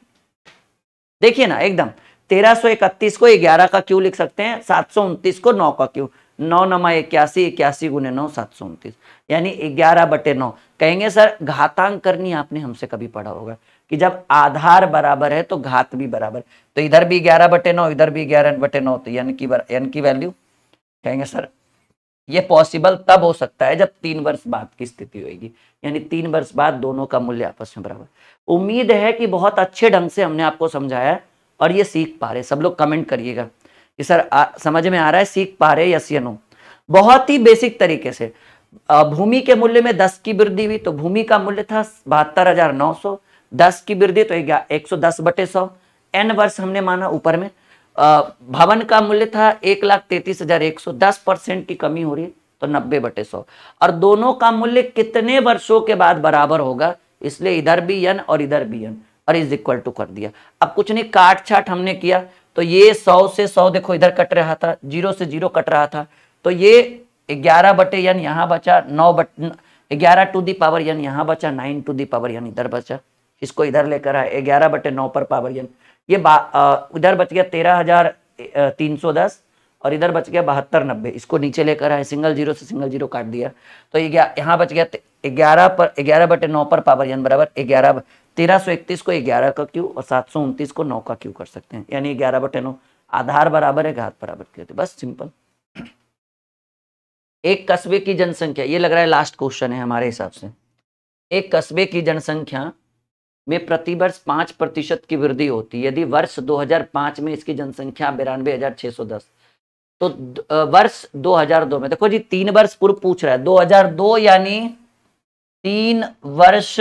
देखिए ना एकदम 1331 को 11 का क्यू लिख सकते हैं सात को 9 का क्यू नौ नमा इक्यासी इक्यासी गुने नौ सात सौ उनतीस यानी ग्यारह बटे नौ कहेंगे सर घातांक करनी आपने हमसे कभी पढ़ा होगा कि जब आधार बराबर है तो घात भी बराबर तो इधर भी ग्यारह बटे नौ इधर भी ग्यारह बटे नौ तो यानी की यानी की वैल्यू कहेंगे सर ये पॉसिबल तब हो सकता है जब तीन वर्ष बाद की स्थिति होगी यानी तीन वर्ष बाद दोनों का मूल्य आपस में बराबर उम्मीद है कि बहुत अच्छे ढंग से हमने आपको समझाया और ये सीख पा रहे सब लोग कमेंट करिएगा कि सर आ, समझ में आ रहा है सीख पा रहे यस या नो बहुत ही बेसिक तरीके से भूमि के मूल्य में दस की वृद्धि हुई तो भूमि का मूल्य था बहत्तर हजार नौ सौ दस की वृद्धि तो एक सौ दस बटे सौ एन वर्ष हमने माना ऊपर में भवन का मूल्य था एक लाख तैतीस हजार एक सौ दस परसेंट की कमी हो रही तो नब्बे बटे सौ और दोनों का मूल्य कितने वर्षों के बाद बराबर होगा इसलिए इधर भी यन और इधर भी यन और इज इक्वल टू कर दिया अब कुछ नहीं काट छाट हमने किया तो ये सौ से सौ देखो इधर कट रहा था जीरो से जीरो कट रहा था तो ये ग्यारह बटे यन यहाँ बचा नौ बट ग्यारह टू दी पावर यन यहाँ बचा nine to the power N इधर बचा इसको इधर लेकर आए ग्यारह बटे नौ पर पावर यन ये इधर बच गया तेरह हजार तीन सौ दस और इधर बच गया बहत्तर नब्बे इसको नीचे लेकर आए सिंगल जीरो से सिंगल जीरो काट दिया तो ये यहाँ बच गया ग्यारह पर ग्यारह बटे नौ पर पावर यन बराबर ग्यारह तेरह सौ इकतीस को ग्यारह का क्यू और सात सौ उनतीस को नौ का क्यू कर सकते हैं यानी ग्यारह बटे नौ आधार बराबर है घात बराबर की होती बस सिंपल एक कस्बे की जनसंख्या ये लग रहा है लास्ट क्वेश्चन है हमारे हिसाब से एक कस्बे की जनसंख्या में प्रतिवर्ष पांच प्रतिशत की वृद्धि होती है यदि वर्ष 2005 में इसकी जनसंख्या बिरानवे हजार छह सौ दस तो वर्ष 2002 में देखो जी तीन वर्ष पूर्व पूछ रहा है 2002 यानी तीन वर्ष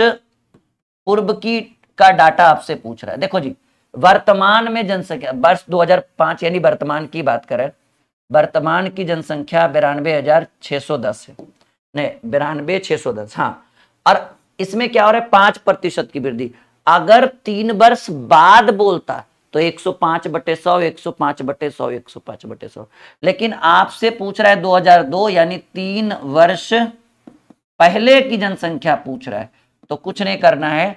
पूर्व की का डाटा आपसे पूछ रहा है देखो जी वर्तमान में जनसंख्या वर्ष 2005 यानी वर्तमान की बात करें वर्तमान की जनसंख्या बिरानवे हजार छह सौ दस है नहीं बिरानवे छह सौ दस हाँ और इसमें क्या हो रहा है पांच प्रतिशत की वृद्धि अगर तीन वर्ष बाद बोलता तो 105 बटे सौ एक सौ पांच बटे सौ एक सौ पांच बटे सौ लेकिन आपसे पूछ रहा है 2002 यानी तीन वर्ष पहले की जनसंख्या पूछ रहा है तो कुछ नहीं करना है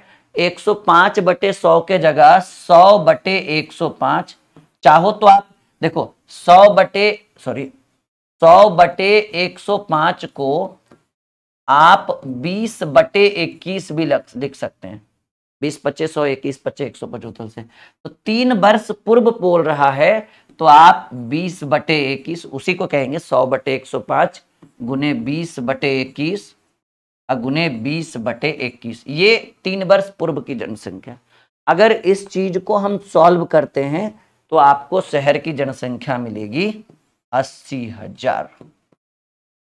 105 बटे 100 के जगह 100 बटे 105 चाहो तो आप देखो 100 बटे सॉरी 100 बटे 105 को आप 20 बटे इक्कीस भी लिख सकते हैं 20 पच्चीस सौ इक्कीस पच्चीस एक सौ पचहत्तर से तो तीन वर्ष पूर्व बोल रहा है तो आप 20 बटे इक्कीस उसी को कहेंगे 100 बटे एक सौ पांच गुने बीस बटे इक्कीस गुने बीस बटे इक्कीस ये तीन वर्ष पूर्व की जनसंख्या अगर इस चीज को हम सॉल्व करते हैं तो आपको शहर की जनसंख्या मिलेगी अस्सी हजार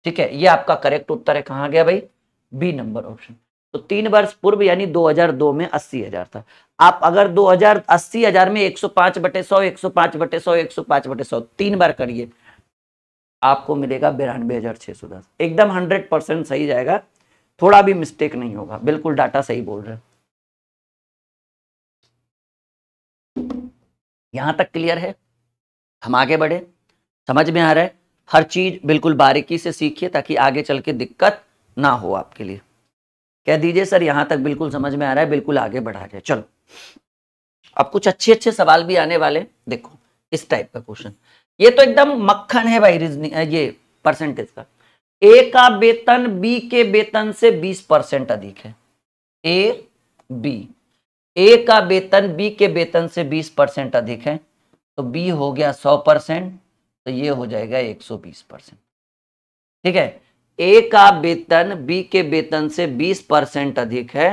ठीक है ये आपका करेक्ट उत्तर है कहाँ गया भाई बी नंबर ऑप्शन तो तीन वर्ष पूर्व यानी 2002 में 80,000 था आप अगर 2000 हजार में 105 बटे 100 105 बटे 100 105 बटे 100 तीन बार करिए आपको मिलेगा बिरानवे हजार छह सौ दस एकदम हंड्रेड परसेंट सही जाएगा थोड़ा भी मिस्टेक नहीं होगा बिल्कुल
डाटा सही बोल रहे
यहां तक क्लियर है हम आगे बढ़े समझ में आ रहा है हर चीज़ बिल्कुल बारीकी से सीखिए ताकि आगे चल के दिक्कत ना हो आपके लिए कह दीजिए सर यहां तक बिल्कुल समझ में आ रहा है बिल्कुल आगे बढ़ा जाए चलो अब कुछ अच्छे अच्छे सवाल भी आने वाले देखो इस टाइप का क्वेश्चन ये तो एकदम मक्खन है भाई रीजनिंग ये परसेंटेज का ए का वेतन बी के वेतन से 20 परसेंट अधिक है ए बी ए का वेतन बी के वेतन से 20 परसेंट अधिक है तो बी हो गया 100 परसेंट तो ये हो जाएगा 120 परसेंट ठीक है ए का वेतन बी के वेतन से 20 परसेंट अधिक है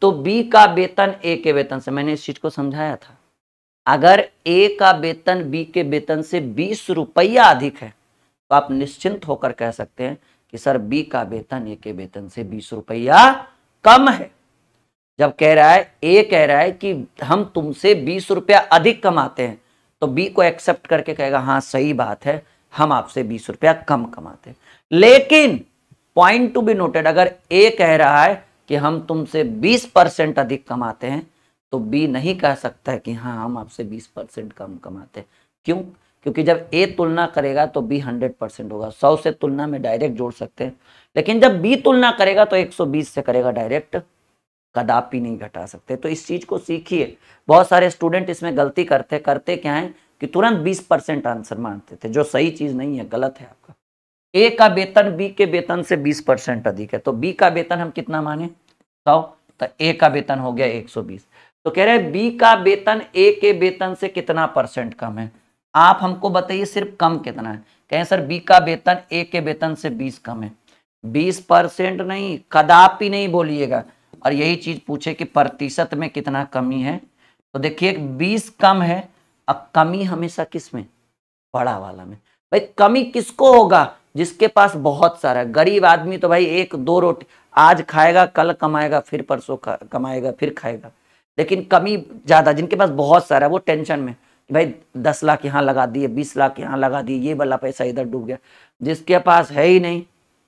तो बी का वेतन ए के वेतन से मैंने इस चीज को समझाया था अगर ए का वेतन बी के वेतन से बीस रुपया अधिक है तो आप निश्चिंत होकर कह सकते हैं कि सर बी का वेतन ए के वेतन से बीस रुपया कम है जब कह रहा है ए कह रहा है कि हम तुमसे बीस रुपया अधिक कमाते हैं तो बी को एक्सेप्ट करके कहेगा हाँ सही बात है हम आपसे बीस रुपया कम कमाते लेकिन पॉइंट टू बी नोटेड अगर ए कह रहा है कि हम तुमसे बीस परसेंट अधिक कमाते हैं तो बी नहीं कह सकता है कि हाँ हम आपसे बीस परसेंट कम कमाते हैं क्यों क्योंकि जब ए तुलना करेगा तो बी हंड्रेड परसेंट होगा सौ से तुलना में डायरेक्ट जोड़ सकते हैं लेकिन जब बी तुलना करेगा तो एक सौ बीस से करेगा डायरेक्ट कदापि नहीं घटा सकते तो इस चीज़ को सीखिए बहुत सारे स्टूडेंट इसमें गलती करते करते क्या है कि तुरंत बीस परसेंट आंसर मानते थे जो सही चीज़ नहीं है गलत है आपका ए का वेतन बी के वेतन से बीस परसेंट अधिक है तो बी का वेतन हम कितना माने सौ तो ए का वेतन हो गया एक सौ बीस तो कह रहे हैं बी का वेतन ए के वेतन से कितना परसेंट कम है आप हमको बताइए सिर्फ कम कितना है कहें सर बी का वेतन ए के वेतन से बीस कम है बीस परसेंट नहीं कदापि नहीं बोलिएगा और यही चीज़ पूछे कि प्रतिशत में कितना कमी है तो देखिए 20 कम है अब कमी हमेशा किस में बड़ा वाला में भाई कमी किसको होगा जिसके पास बहुत सारा गरीब आदमी तो भाई एक दो रोटी आज खाएगा कल कमाएगा फिर परसों कमाएगा फिर खाएगा लेकिन कमी ज़्यादा जिनके पास बहुत सारा वो टेंशन में भाई दस लाख यहाँ लगा दिए बीस लाख यहाँ लगा दिए ये वाला पैसा इधर डूब गया जिसके पास है ही नहीं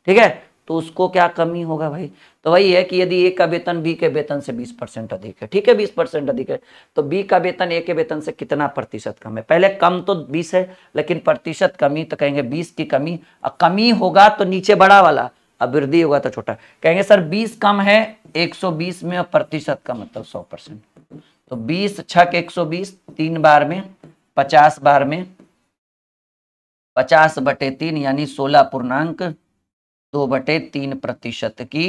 ठीक है तो उसको क्या कमी होगा भाई तो वही है कि यदि ए का वेतन बी के वेतन से 20 परसेंट अधिक है ठीक है 20 परसेंट अधिक है तो बी का वेतन ए के वेतन से कितना प्रतिशत कम है पहले कम तो 20 है लेकिन प्रतिशत कमी तो कहेंगे 20 की कमी और कमी होगा तो नीचे बड़ा वाला और वृद्धि होगा तो छोटा कहेंगे सर 20 कम है 120 में और प्रतिशत का मतलब सौ परसेंट तो 20 छक बीस तीन बार में पचास बार में पचास बटे तीन यानी सोलह पूर्णांक दो बटे तीन प्रतिशत की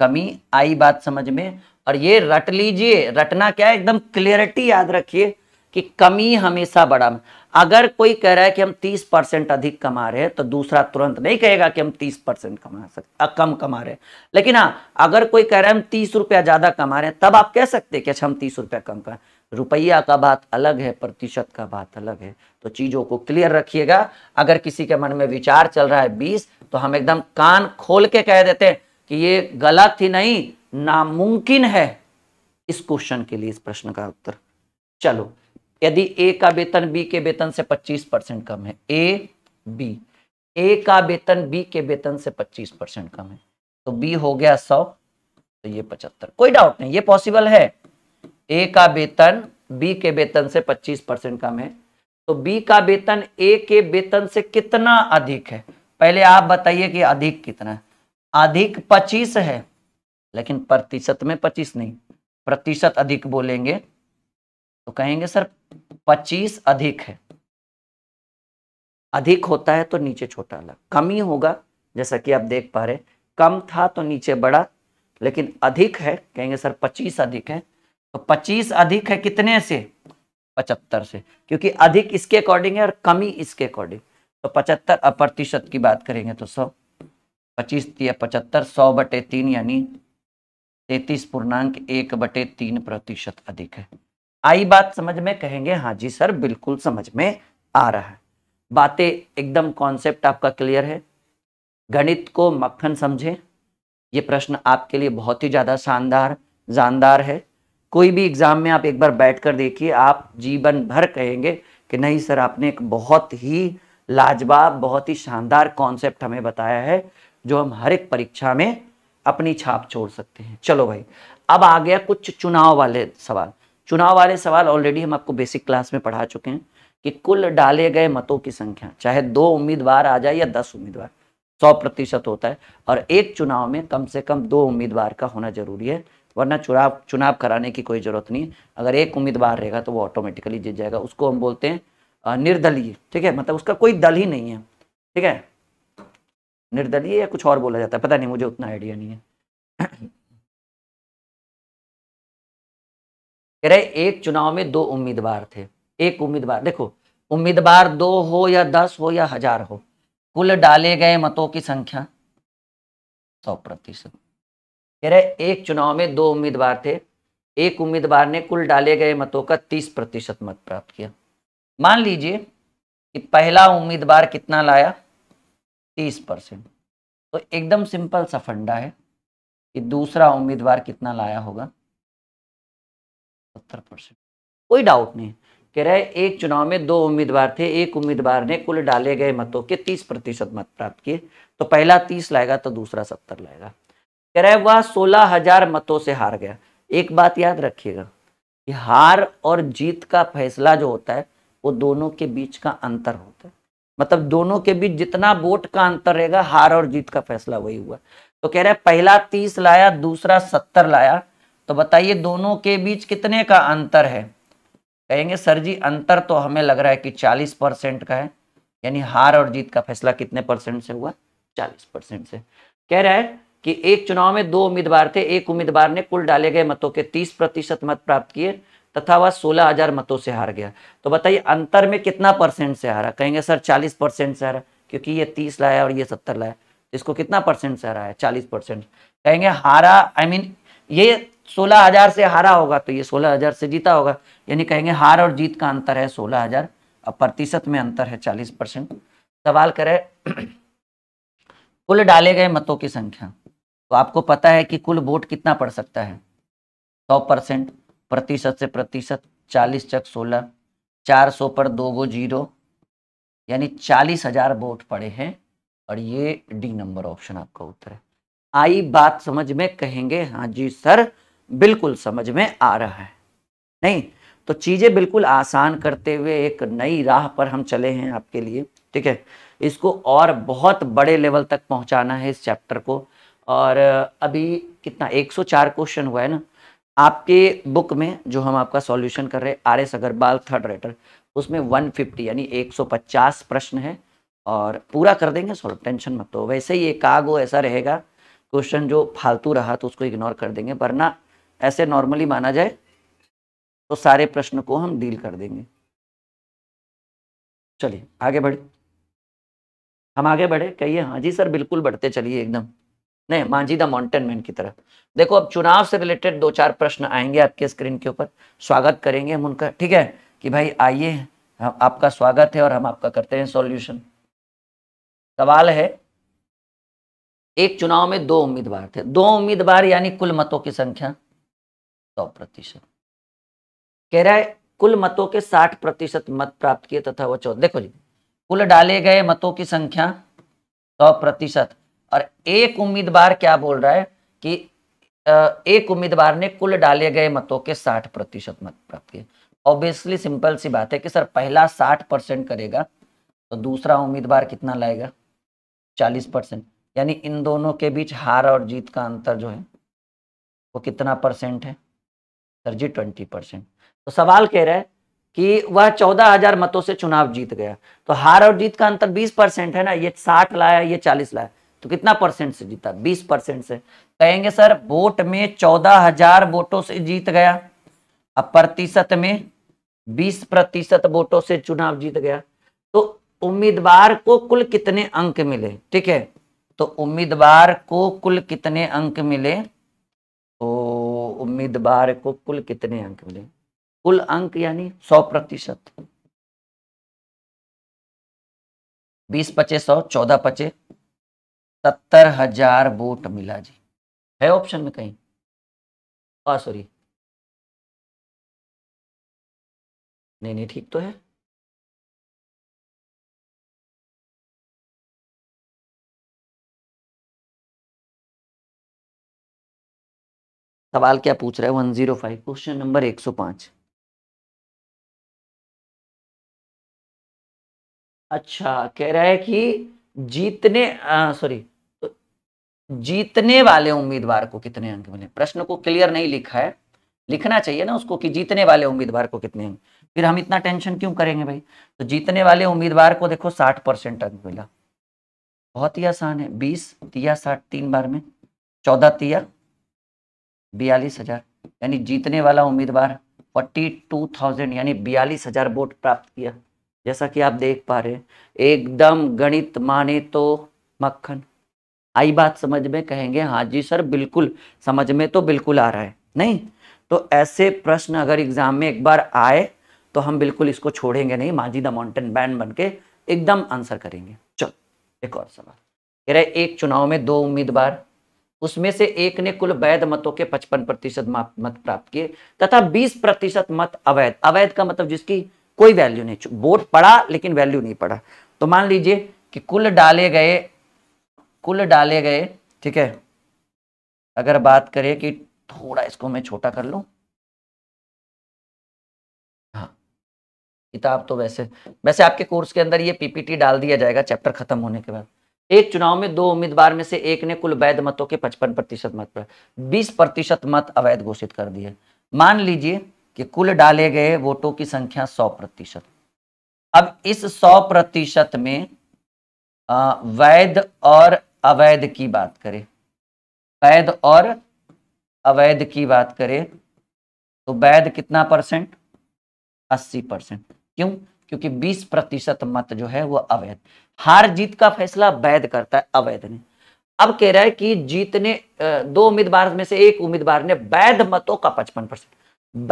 कमी आई बात समझ में और ये रट लीजिए रटना क्या है एकदम क्लियरिटी याद रखिए कि कमी हमेशा बड़ा में अगर कोई कह रहा है कि हम 30 परसेंट अधिक कमा रहे हैं तो दूसरा तुरंत नहीं कहेगा कि हम 30 परसेंट कमा सकते कम कमा रहे हैं लेकिन हाँ अगर कोई कह रहा है हम तीस रुपया ज़्यादा कमा रहे हैं तब आप कह सकते हैं कि अच्छा हम तीस रुपया कम करें रुपया का बात अलग है प्रतिशत का बात अलग है तो चीज़ों को क्लियर रखिएगा अगर किसी के मन में विचार चल रहा है बीस तो हम एकदम कान खोल के कह देते हैं कि ये गलत ही नहीं नामुमकिन है इस क्वेश्चन के लिए इस प्रश्न का उत्तर चलो यदि ए का वेतन बी के वेतन से 25 परसेंट कम है ए बी ए का वेतन बी के वेतन से 25 परसेंट कम है तो बी हो गया 100 तो ये 75 कोई डाउट नहीं ये पॉसिबल है ए का वेतन बी के वेतन से 25 परसेंट कम है तो बी का वेतन ए के वेतन से कितना अधिक है पहले आप बताइए कि अधिक कितना है अधिक 25 है लेकिन प्रतिशत में 25 नहीं प्रतिशत अधिक बोलेंगे तो कहेंगे सर 25 अधिक है अधिक होता है तो नीचे छोटा अलग कम ही होगा जैसा कि आप देख पा रहे कम था तो नीचे बड़ा लेकिन अधिक है कहेंगे सर 25 अधिक है तो 25 अधिक है कितने से 75 से क्योंकि अधिक इसके अकॉर्डिंग है और कमी इसके अकॉर्डिंग तो 75 अप्रतिशत की बात करेंगे तो 100 पच्चीस या पचहत्तर सौ बटे तीन यानी तैतीस पूर्णांक एक बटे तीन प्रतिशत अधिक है आई बात समझ में कहेंगे हाँ जी सर बिल्कुल समझ में आ रहा है बातें एकदम कॉन्सेप्ट आपका क्लियर है गणित को मक्खन समझें ये प्रश्न आपके लिए बहुत ही ज़्यादा शानदार जानदार है कोई भी एग्ज़ाम में आप एक बार बैठ कर देखिए आप जीवन भर कहेंगे कि नहीं सर आपने एक बहुत ही लाजवाब बहुत ही शानदार कॉन्सेप्ट हमें बताया है जो हम हर एक परीक्षा में अपनी छाप छोड़ सकते हैं चलो भाई अब आ गया कुछ चुनाव वाले सवाल चुनाव वाले सवाल ऑलरेडी हम आपको बेसिक क्लास में पढ़ा चुके हैं कि कुल डाले गए मतों की संख्या चाहे दो उम्मीदवार आ जाए या दस उम्मीदवार सौ प्रतिशत होता है और एक चुनाव में कम से कम दो उम्मीदवार का होना जरूरी है वरना चुनाव चुनाव कराने की कोई ज़रूरत नहीं है अगर एक उम्मीदवार रहेगा तो वो ऑटोमेटिकली जीत जाएगा उसको हम बोलते हैं निर्दलीय ठीक है मतलब उसका कोई दल ही नहीं है ठीक है निर्दलीय या कुछ और बोला जाता है पता नहीं मुझे उतना आइडिया नहीं है कह रहे एक चुनाव में दो उम्मीदवार थे एक उम्मीदवार देखो उम्मीदवार दो हो या दस हो या हजार हो कुल डाले गए मतों की संख्या सौ प्रतिशत कह रहे एक चुनाव में दो उम्मीदवार थे एक उम्मीदवार ने कुल डाले गए मतों का तीस प्रतिशत मत प्राप्त किया मान लीजिए कि पहला उम्मीदवार कितना लाया तीस परसेंट तो एकदम सिंपल सा फंडा है कि दूसरा उम्मीदवार कितना लाया होगा सत्तर परसेंट कोई डाउट नहीं कह रहे एक चुनाव में दो उम्मीदवार थे एक उम्मीदवार ने कुल डाले गए मतों के तीस प्रतिशत मत प्राप्त किए तो पहला तीस लाएगा तो दूसरा सत्तर लाएगा कह रहा है वह सोलह हजार मतों से हार गया एक बात याद रखिएगा कि हार और जीत का फैसला जो होता है वो दोनों के बीच का अंतर होता है मतलब दोनों के बीच जितना वोट का अंतर रहेगा हार और जीत का फैसला वही हुआ तो कह रहे पहला तीस लाया दूसरा सत्तर लाया तो बताइए दोनों के बीच कितने का अंतर है कहेंगे सर जी अंतर तो हमें लग रहा है कि चालीस परसेंट का है यानी हार और जीत का फैसला कितने परसेंट से हुआ चालीस परसेंट से कह रहा है कि एक चुनाव में दो उम्मीदवार थे एक उम्मीदवार ने कुल डाले गए मतों के 30 प्रतिशत मत प्राप्त किए तथा वह 16000 मतों से हार गया तो बताइए अंतर में कितना परसेंट से हारा कहेंगे सर 40 परसेंट से हारा क्योंकि ये 30 लाया और ये 70 लाया इसको कितना परसेंट से हारा है 40 परसेंट कहेंगे हारा आई I मीन mean, ये 16000 से हारा होगा तो ये 16000 से जीता होगा यानी कहेंगे हार और जीत का अंतर है हजार और प्रतिशत में अंतर है चालीस परसेंट सवाल करें कुल डाले गए मतों की संख्या तो आपको पता है कि कुल वोट कितना पड़ सकता है सौ परसेंट प्रतिशत से प्रतिशत चालीस चक सोलह चार सौ पर दो गो जीरो यानी चालीस हजार वोट पड़े हैं और ये डी नंबर ऑप्शन आपका उत्तर है आई बात समझ में कहेंगे हाँ जी सर बिल्कुल समझ में आ रहा है नहीं तो चीज़ें बिल्कुल आसान करते हुए एक नई राह पर हम चले हैं आपके लिए ठीक है इसको और बहुत बड़े लेवल तक पहुंचाना है इस चैप्टर को और अभी कितना 104 क्वेश्चन हुआ है ना आपके बुक में जो हम आपका सॉल्यूशन कर रहे हैं आर एस अग्रवाल थर्ड रेटर उसमें 150 यानी 150 प्रश्न है और पूरा कर देंगे सॉल्व टेंशन मत हो वैसे ही एक आग ऐसा रहेगा क्वेश्चन जो फालतू रहा तो उसको इग्नोर कर देंगे वरना ऐसे नॉर्मली माना जाए तो सारे प्रश्न को हम डील कर देंगे चलिए आगे बढ़े हम आगे बढ़े कहिए हाँ जी सर बिल्कुल बढ़ते चलिए एकदम नहीं मांझी द माउंटेन मैन की तरफ देखो अब चुनाव से रिलेटेड दो चार प्रश्न आएंगे आपके स्क्रीन के ऊपर स्वागत करेंगे हम उनका ठीक है कि भाई आइए आपका स्वागत है और हम आपका करते हैं सॉल्यूशन सवाल है एक चुनाव में दो उम्मीदवार थे दो उम्मीदवार यानी कुल मतों की संख्या सौ प्रतिशत कह रहा है कुल मतों के साठ प्रतिशत मत प्राप्त किए तथा वह चौदह देखो जी कुल डाले गए मतों की संख्या सौ प्रतिशत और एक उम्मीदवार क्या बोल रहा है कि एक उम्मीदवार ने कुल डाले गए मतों के 60 प्रतिशत मत प्राप्त किए ऑब्वियसली सिंपल सी बात है कि सर पहला 60 परसेंट करेगा तो दूसरा उम्मीदवार कितना लाएगा 40 परसेंट यानी इन दोनों के बीच हार और जीत का अंतर जो है वो कितना परसेंट है सर जी ट्वेंटी परसेंट तो सवाल कह रहे कि वह चौदह हजार मतों से चुनाव जीत गया तो हार और जीत का अंतर बीस परसेंट है ना ये साठ लाया ये चालीस लाया तो कितना परसेंट से जीता बीस परसेंट से कहेंगे सर वोट में चौदह हजार वोटों से जीत गया अब प्रतिशत में बीस प्रतिशत वोटों से चुनाव जीत गया तो उम्मीदवार को कुल कितने अंक मिले ठीक है तो उम्मीदवार को कुल कितने अंक मिले तो उम्मीदवार को कुल कितने अंक मिले कुल अंक यानी सौ प्रतिशत
बीस पचे सौ चौदह पचे सत्तर हजार वोट मिला जी है ऑप्शन में कहीं हाँ सॉरी नहीं नहीं ठीक तो है सवाल क्या पूछ रहा है one zero five question number एक सौ पांच
अच्छा कह रहा है कि जीतने सॉरी जीतने वाले उम्मीदवार को कितने अंक मिले प्रश्न को क्लियर नहीं लिखा है लिखना चाहिए ना उसको कि जीतने वाले उम्मीदवार को कितने अंक फिर हम इतना टेंशन क्यों करेंगे भाई तो जीतने वाले उम्मीदवार को देखो साठ परसेंट अंक मिला बहुत ही आसान है बीस तिया साठ तीन बार में चौदह तिया बयालीस हजार यानी जीतने वाला उम्मीदवार फोर्टी टू थाउजेंड यानी बयालीस हजार वोट प्राप्त किया जैसा कि आप देख पा रहे हैं एकदम गणित माने तो मक्खन आई बात समझ में कहेंगे हाँ जी सर बिल्कुल समझ में तो बिल्कुल आ रहा है नहीं तो ऐसे प्रश्न अगर एग्जाम में एक बार आए तो हम बिल्कुल इसको छोड़ेंगे नहीं माजी द माउंटेन बैंड बन के एकदम आंसर करेंगे चलो एक और सवाल कह रहे एक चुनाव में दो उम्मीदवार उसमें से एक ने कुल वैध मतों के 55 प्रतिशत मत प्राप्त किए तथा 20 प्रतिशत मत अवैध अवैध का मतलब जिसकी कोई वैल्यू नहीं वोट पड़ा लेकिन वैल्यू नहीं पड़ा तो मान लीजिए कि कुल डाले गए कुल डाले गए ठीक है अगर बात करें कि थोड़ा
इसको मैं छोटा कर लू हाँ किताब
तो वैसे वैसे आपके कोर्स के अंदर ये पीपीटी डाल दिया जाएगा चैप्टर खत्म होने के बाद एक चुनाव में दो उम्मीदवार में से एक ने कुल वैध मतों के 55 प्रतिशत मत पर 20 प्रतिशत मत अवैध घोषित कर दिए मान लीजिए कि कुल डाले गए वोटों की संख्या 100 प्रतिशत अब इस 100 प्रतिशत में वैध और अवैध की बात करें वैध और अवैध की बात करें तो वैध कितना परसेंट अस्सी परसेंट क्यों क्योंकि बीस प्रतिशत मत जो है वो अवैध हार जीत का फैसला वैध करता है अवैध ने अब कह रहा है कि जीतने दो उम्मीदवार में से एक उम्मीदवार ने वैध मतों का पचपन परसेंट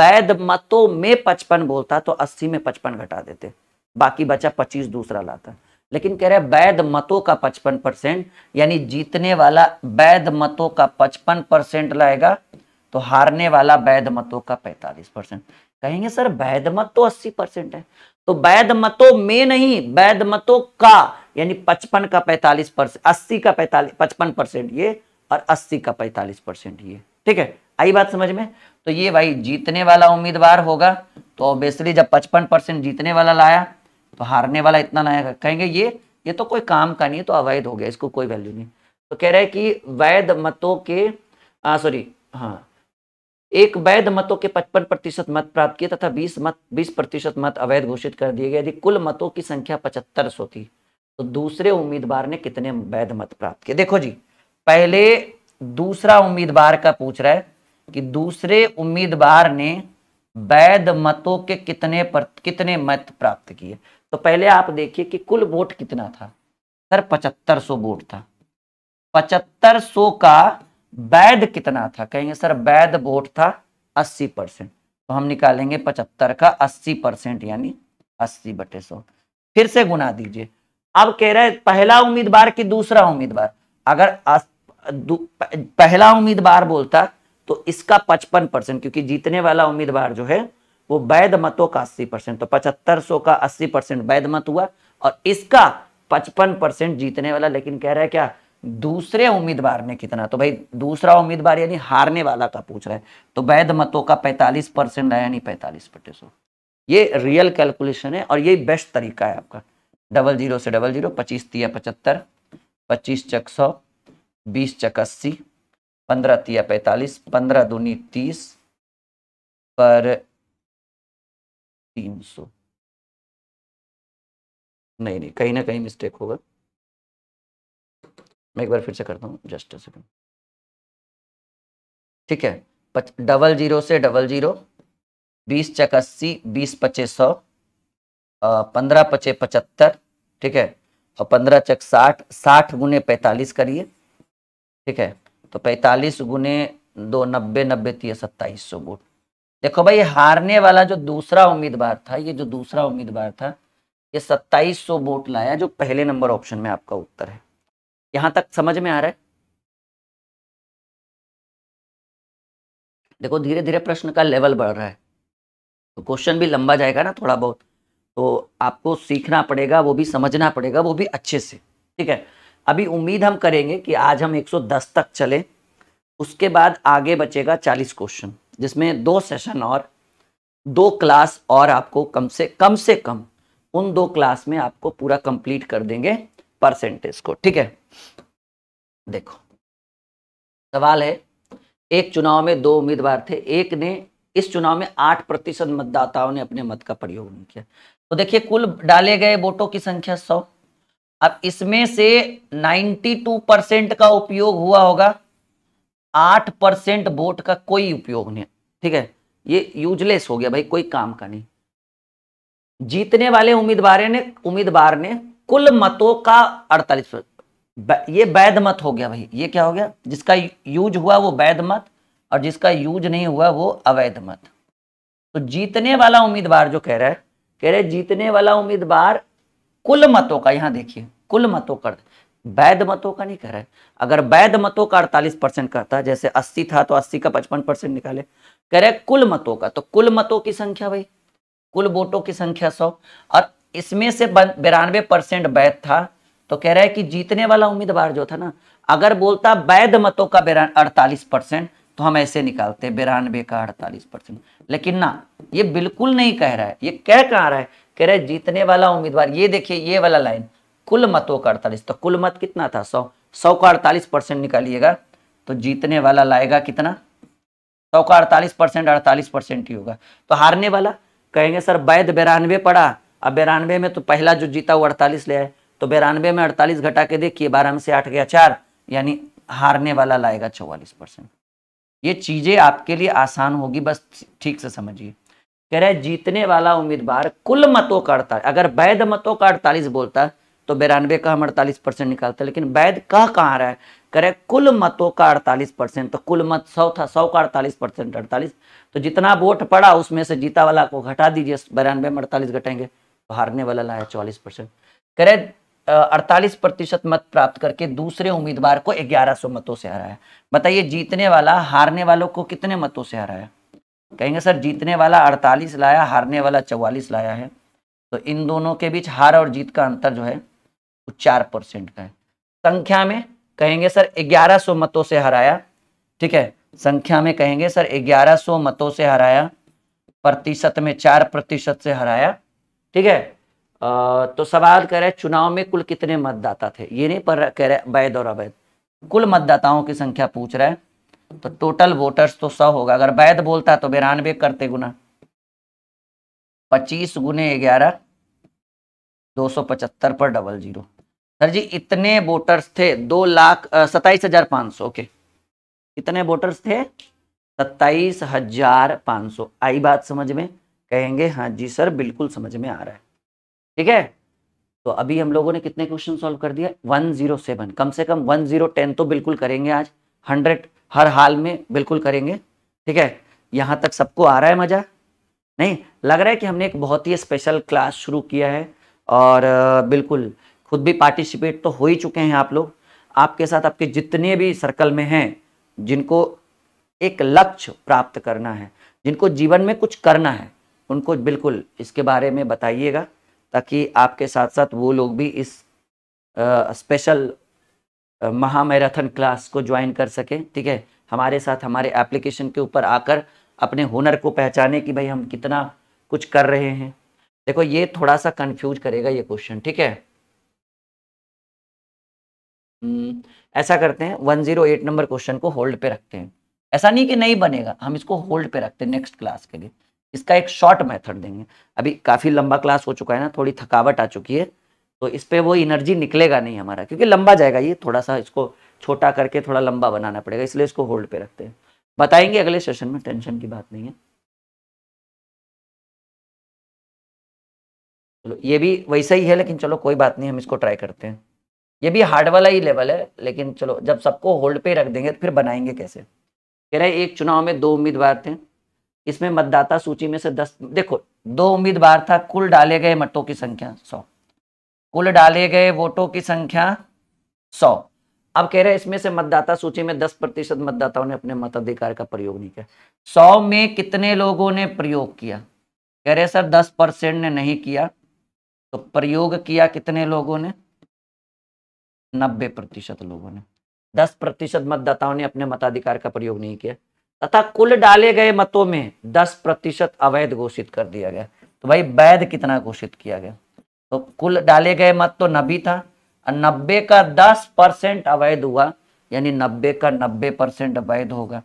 वैध मतों में पचपन बोलता तो अस्सी में पचपन घटा देते बाकी बचा पच्चीस दूसरा लाता है लेकिन कह रहे हैं वैध मतों का पचपन परसेंट यानी जीतने वाला वैध मतों का पचपन परसेंट लाएगा तो हारने वाला वैध मतों का पैंतालीस परसेंट कहेंगे सर वैध मत तो अस्सी परसेंट है तो वैध मतों में नहीं वैध मतों का यानी पचपन का पैंतालीस परसेंट अस्सी का पैंतालीस पचपन परसेंट ये और अस्सी का पैंतालीस परसेंट ये ठीक है आई बात समझ में तो ये भाई जीतने वाला उम्मीदवार होगा तो ऑब्वियसली जब पचपन परसेंट जीतने वाला लाया तो हारने वाला इतना लाएगा कहेंगे ये ये तो कोई काम का नहीं है तो अवैध हो गया इसको कोई वैल्यू नहीं तो कह रहे हैं कि वैध मतों के सॉरी हाँ एक वैध मतों के 55 प्रतिशत मत प्राप्त किए तथा 20 मत 20 प्रतिशत मत अवैध घोषित कर दिए गए यदि कुल मतों की संख्या पचहत्तर सौ थी तो दूसरे उम्मीदवार ने कितने वैध मत प्राप्त किए देखो जी पहले दूसरा उम्मीदवार का पूछ रहा है कि दूसरे उम्मीदवार ने वैध मतों के कितने पर कितने मत प्राप्त किए तो पहले आप देखिए कि कुल वोट कितना था सर पचहत्तर सो वोट था पचहत्तर सो का वैध कितना था कहेंगे सर वैध वोट था अस्सी परसेंट तो हम निकालेंगे पचहत्तर का अस्सी परसेंट यानी अस्सी बटे सौ फिर से गुना दीजिए अब कह रहे पहला उम्मीदवार कि दूसरा उम्मीदवार अगर पहला उम्मीदवार बोलता तो इसका पचपन परसेंट क्योंकि जीतने वाला उम्मीदवार जो है वो वैध मतों का 80 परसेंट तो पचहत्तर सौ का 80 परसेंट वैध मत हुआ और इसका 55 परसेंट जीतने वाला लेकिन कह रहा है क्या दूसरे उम्मीदवार ने कितना तो भाई दूसरा उम्मीदवार यानी हारने वाला का पूछ रहा है तो वैध मतों का 45 परसेंट आया यानी पैंतालीस पटे सौ ये रियल कैलकुलेशन है और ये बेस्ट तरीका है आपका डबल जीरो से डबल जीरो पच्चीस तिया पचहत्तर पच्चीस चक सौ बीस चक अस्सी पंद्रह तिया पैंतालीस पंद्रह दूनी
तीस पर तीन सौ नहीं नहीं कहीं ना कहीं मिस्टेक होगा मैं एक बार फिर से करता हूँ जस्ट सेकंड ठीक है पच,
डबल जीरो से डबल जीरो बीस अस्सी बीस पचे सौ पंद्रह पचे पचहत्तर ठीक है और पंद्रह चक साठ साठ गुने पैंतालीस करिए ठीक है तो पैंतालीस गुने दो नब्बे नब्बे तीस सत्ताईस सौ गुट देखो भाई हारने वाला जो दूसरा उम्मीदवार था ये जो दूसरा उम्मीदवार था ये 2700 वोट लाया जो पहले नंबर ऑप्शन में आपका उत्तर है
यहां तक समझ में आ रहा है
देखो धीरे धीरे प्रश्न का लेवल बढ़ रहा है तो क्वेश्चन भी लंबा जाएगा ना थोड़ा बहुत तो आपको सीखना पड़ेगा वो भी समझना पड़ेगा वो भी अच्छे से ठीक है अभी उम्मीद हम करेंगे कि आज हम 110 तक चले उसके बाद आगे बचेगा 40 क्वेश्चन जिसमें दो सेशन और दो क्लास और आपको कम से कम से कम उन दो क्लास में आपको पूरा कंप्लीट कर देंगे परसेंटेज को ठीक है देखो सवाल है एक चुनाव में दो उम्मीदवार थे एक ने इस चुनाव में आठ प्रतिशत मतदाताओं ने अपने मत का प्रयोग नहीं किया तो देखिए कुल डाले गए वोटों की संख्या सौ अब इसमें से टू परसेंट का उपयोग हुआ होगा आठ परसेंट वोट का कोई उपयोग नहीं ठीक है ये यूजलेस हो गया भाई कोई काम का नहीं जीतने वाले उम्मीदवार ने उम्मीदवार ने कुल मतों का अड़तालीस ये वैध मत हो गया भाई ये क्या हो गया जिसका यूज हुआ वो वैध मत और जिसका यूज नहीं हुआ वो अवैध मत तो जीतने वाला उम्मीदवार जो कह रहा है कह रहे जीतने वाला उम्मीदवार कुल मतों का यहां देखिए कुल मतों का वैध मतों का नहीं कह रहा है अगर वैध मतों का 48 परसेंट करता जैसे 80 था तो 80 का 55 परसेंट निकाले कह रहे कुल मतों का तो कुल मतों की संख्या भाई कुल वोटों की संख्या 100 और इसमें से बिरानवे परसेंट वैध था तो कह रहा है कि जीतने वाला उम्मीदवार जो था ना अगर बोलता वैध मतों का अड़तालीस परसेंट तो हम ऐसे निकालते बिरानवे का अड़तालीस परसेंट लेकिन ना ये बिल्कुल नहीं कह रहा है ये कह कहा रहा है कह रहे जीतने वाला उम्मीदवार ये देखिए ये वाला लाइन कुल मतों का अड़तालीस तो कुल मत कितना था सौ सौ का अड़तालीस परसेंट निकालिएगा तो जीतने वाला लाएगा कितना सौ का अड़तालीस परसेंट अड़तालीस परसेंट ही होगा तो हारने वाला कहेंगे सर वैद बिरानवे पड़ा अब बिरानवे में तो पहला जो जीता वो अड़तालीस ले आए तो बिरानवे में अड़तालीस घटा के देखिए बारह में से आठ गया चार यानी हारने वाला लाएगा चौवालीस परसेंट ये चीज़ें आपके लिए आसान होगी बस ठीक से समझिए कह रहे जीतने वाला उम्मीदवार कुल मतों का अड़तालीस अगर वैध मतों का अड़तालीस बोलता तो बिरानवे का हम अड़तालीस परसेंट निकालते लेकिन वैद कह कहाँ रहा है करे कुल मतों का अड़तालीस परसेंट तो कुल मत सौ था सौ का अड़तालीस परसेंट अड़तालीस तो जितना वोट पड़ा उसमें से जीता वाला को घटा दीजिए बिरानवे में अड़तालीस घटेंगे तो हारने वाला लाया चौलीस परसेंट करे अड़तालीस प्रतिशत मत प्राप्त करके दूसरे उम्मीदवार को ग्यारह सौ मतों से हराया बताइए जीतने वाला हारने वालों को कितने मतों से हराया कहेंगे सर जीतने वाला अड़तालीस लाया हारने वाला चौवालीस लाया है तो इन दोनों के बीच हार और जीत का अंतर जो है वो चार परसेंट का है संख्या में कहेंगे सर ग्यारह सौ मतों से हराया ठीक है संख्या में कहेंगे सर ग्यारह मतों से हराया प्रतिशत में चार प्रतिशत से हराया ठीक है तो सवाल कह रहे चुनाव में कुल कितने मतदाता थे ये नहीं पर कह रहे वैध और अवैध कुल मतदाताओं की संख्या पूछ रहा है तो टोटल वोटर्स तो सौ होगा अगर वैध बोलता तो बिरानवे करते गुना पच्चीस गुने ग्यारह दो सौ पचहत्तर पर डबल जीरो सर जी इतने वोटर्स थे दो लाख सत्ताईस हजार पाँच सौ ओके इतने वोटर्स थे सत्ताईस हजार पाँच सौ आई बात समझ में कहेंगे हाँ जी सर बिल्कुल समझ में आ रहा है ठीक है तो अभी हम लोगों ने कितने क्वेश्चन सॉल्व कर दिया वन जीरो सेवन कम से कम वन जीरो टेन तो बिल्कुल करेंगे आज हंड्रेड हर हाल में बिल्कुल करेंगे ठीक है यहाँ तक सबको आ रहा है मजा नहीं लग रहा है कि हमने एक बहुत ही स्पेशल क्लास शुरू किया है और बिल्कुल खुद भी पार्टिसिपेट तो हो ही चुके हैं आप लोग आपके साथ आपके जितने भी सर्कल में हैं जिनको एक लक्ष्य प्राप्त करना है जिनको जीवन में कुछ करना है उनको बिल्कुल इसके बारे में बताइएगा ताकि आपके साथ साथ वो लोग भी इस आ, स्पेशल महामैराथन क्लास को ज्वाइन कर सकें ठीक है हमारे साथ हमारे एप्लीकेशन के ऊपर आकर अपने हुनर को पहचाने कि भाई हम कितना कुछ कर रहे हैं देखो ये थोड़ा सा कंफ्यूज करेगा ये क्वेश्चन ठीक है हम्म, ऐसा करते हैं one zero eight number question को होल्ड पे रखते हैं ऐसा नहीं कि नहीं बनेगा हम इसको होल्ड पे रखते हैं नेक्स्ट क्लास के लिए इसका एक शॉर्ट मेथड देंगे अभी काफ़ी लंबा क्लास हो चुका है ना थोड़ी थकावट आ चुकी है तो इस पर वो एनर्जी निकलेगा नहीं हमारा क्योंकि लंबा जाएगा ये थोड़ा सा इसको छोटा करके थोड़ा लंबा बनाना पड़ेगा इसलिए इसको होल्ड पे रखते हैं बताएंगे अगले सेशन में
टेंशन की बात नहीं है
चलो ये भी वैसा ही है लेकिन चलो कोई बात नहीं हम इसको ट्राई करते हैं ये भी हार्ड वाला ही लेवल है लेकिन चलो जब सबको होल्ड पे रख देंगे तो फिर बनाएंगे कैसे कह रहे एक चुनाव में दो उम्मीदवार थे इसमें मतदाता सूची में से दस देखो दो उम्मीदवार था कुल डाले गए मतों की संख्या सौ कुल डाले गए वोटों की संख्या सौ अब कह रहे हैं इसमें से मतदाता सूची में दस प्रतिशत मतदाताओं ने अपने मताधिकार का प्रयोग नहीं किया सौ में कितने लोगों ने प्रयोग किया कह रहे सर दस परसेंट ने नहीं किया तो प्रयोग किया कितने लोगों ने नब्बे प्रतिशत लोगों ने दस प्रतिशत मतदाताओं ने अपने मताधिकार का प्रयोग नहीं किया तथा कुल डाले गए मतों में दस प्रतिशत अवैध घोषित कर दिया गया तो भाई वैध कितना घोषित किया गया तो कुल डाले गए मत तो नब्बे था और नब्बे का दस परसेंट अवैध हुआ यानी नब्बे का नब्बे परसेंट अवैध होगा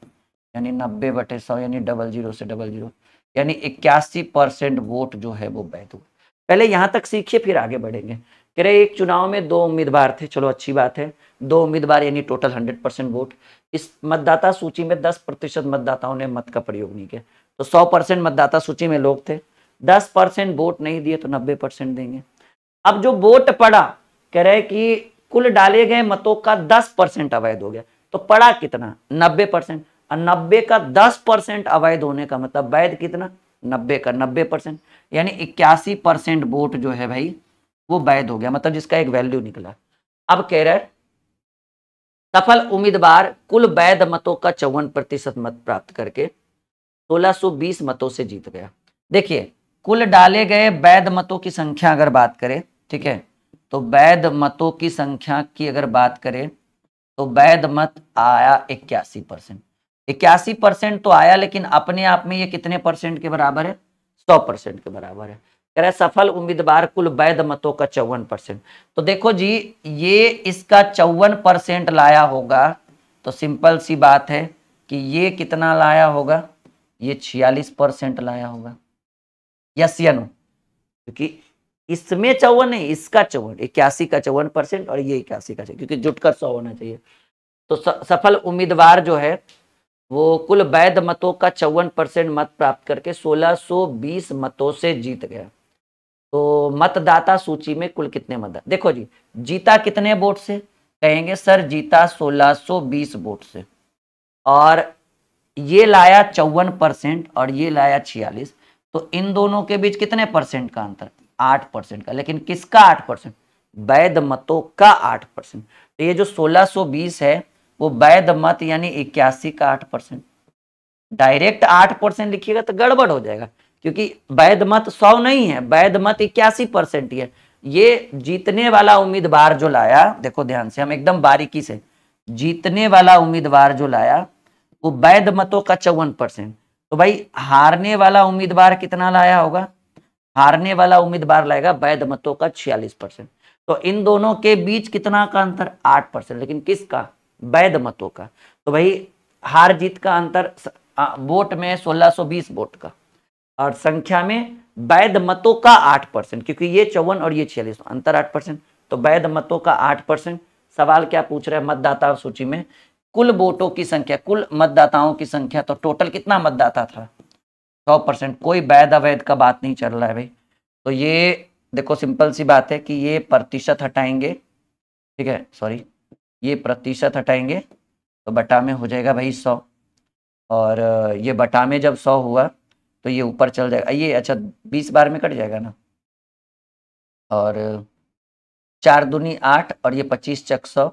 यानी नब्बे बटे सौ यानी डबल जीरो से डबल जीरो यानी इक्यासी परसेंट वोट जो है वो वैध हुआ पहले यहां तक सीखिए फिर आगे बढ़ेंगे कह रहे एक चुनाव में दो उम्मीदवार थे चलो अच्छी बात है दो उम्मीदवार यानी टोटल हंड्रेड परसेंट वोट इस मतदाता सूची में दस प्रतिशत मतदाताओं ने मत का प्रयोग नहीं किया तो सौ परसेंट मतदाता सूची में लोग थे दस परसेंट वोट नहीं दिए तो नब्बे परसेंट देंगे अब जो वोट पड़ा कह रहे कि कुल डाले गए मतों का दस परसेंट अवैध हो गया तो पड़ा कितना नब्बे परसेंट और नब्बे का दस परसेंट अवैध होने का मतलब वैध कितना नब्बे का नब्बे परसेंट यानी इक्यासी परसेंट वोट जो है भाई वो वैध हो गया मतलब जिसका एक वैल्यू निकला अब कह रहे सफल उम्मीदवार कुल वैध मतों का चौवन प्रतिशत मत प्राप्त करके 1620 मतों से जीत गया देखिए कुल डाले गए वैध मतों की संख्या अगर बात करें ठीक है तो वैध मतों की संख्या की अगर बात करें तो वैध मत आया इक्यासी परसेंट इक्यासी परसेंट तो आया लेकिन अपने आप में ये कितने परसेंट के बराबर है सौ परसेंट के बराबर है कह रहा है सफल उम्मीदवार कुल वैध मतों का चौवन परसेंट तो देखो जी ये इसका चौवन परसेंट लाया होगा तो सिंपल सी बात है कि ये कितना लाया होगा ये छियालीस परसेंट लाया होगा यस या नो क्योंकि इसमें चौवन है इसका चौवन इक्यासी का चौवन परसेंट और ये इक्यासी का क्योंकि जुटकर सौ होना चाहिए तो सफल उम्मीदवार जो है वो कुल वैध मतों का चौवन परसेंट मत प्राप्त करके 1620 मतों से जीत गया तो मतदाता सूची में कुल कितने मतदाता देखो जी जीता कितने वोट से कहेंगे सर जीता 1620 वोट से और ये लाया चौवन परसेंट और ये लाया छियालीस तो इन दोनों के बीच कितने परसेंट का अंतर आठ परसेंट का लेकिन किसका आठ परसेंट वैध मतों का आठ परसेंट तो ये जो 1620 है वो वैध मत यानी इक्यासी का आठ परसेंट डायरेक्ट आठ परसेंट लिखिएगा तो गड़बड़ हो जाएगा क्योंकि वैध मत सौ नहीं है वैध मत इक्यासी परसेंट ही है ये जीतने वाला उम्मीदवार जो लाया देखो ध्यान से हम एकदम बारीकी से जीतने वाला उम्मीदवार जो लाया वो वैध मतों का चौवन परसेंट तो भाई हारने वाला उम्मीदवार कितना लाया होगा हारने वाला उम्मीदवार लाएगा वैध मतों का छियालीस परसेंट तो इन दोनों के बीच कितना का अंतर आठ परसेंट लेकिन किसका वैध मतों का तो भाई हार जीत का अंतर वोट में सोलह बीस वोट का और संख्या में वैध मतों का आठ परसेंट क्योंकि ये चौवन और ये छियालीस तो अंतर आठ परसेंट तो वैध मतों का आठ परसेंट सवाल क्या पूछ रहे हैं मतदाता सूची में कुल वोटों की संख्या कुल मतदाताओं की संख्या तो टोटल कितना मतदाता था सौ परसेंट कोई वैध अवैध का बात नहीं चल रहा है भाई तो ये देखो सिंपल सी बात है कि ये प्रतिशत हटाएंगे ठीक है सॉरी ये प्रतिशत हटाएंगे तो बटा में हो जाएगा भाई सौ और ये बटा में जब सौ हुआ तो ये ऊपर चल जाएगा ये अच्छा बीस बार में कट जाएगा ना और चार दुनी आठ और ये पच्चीस चक सौ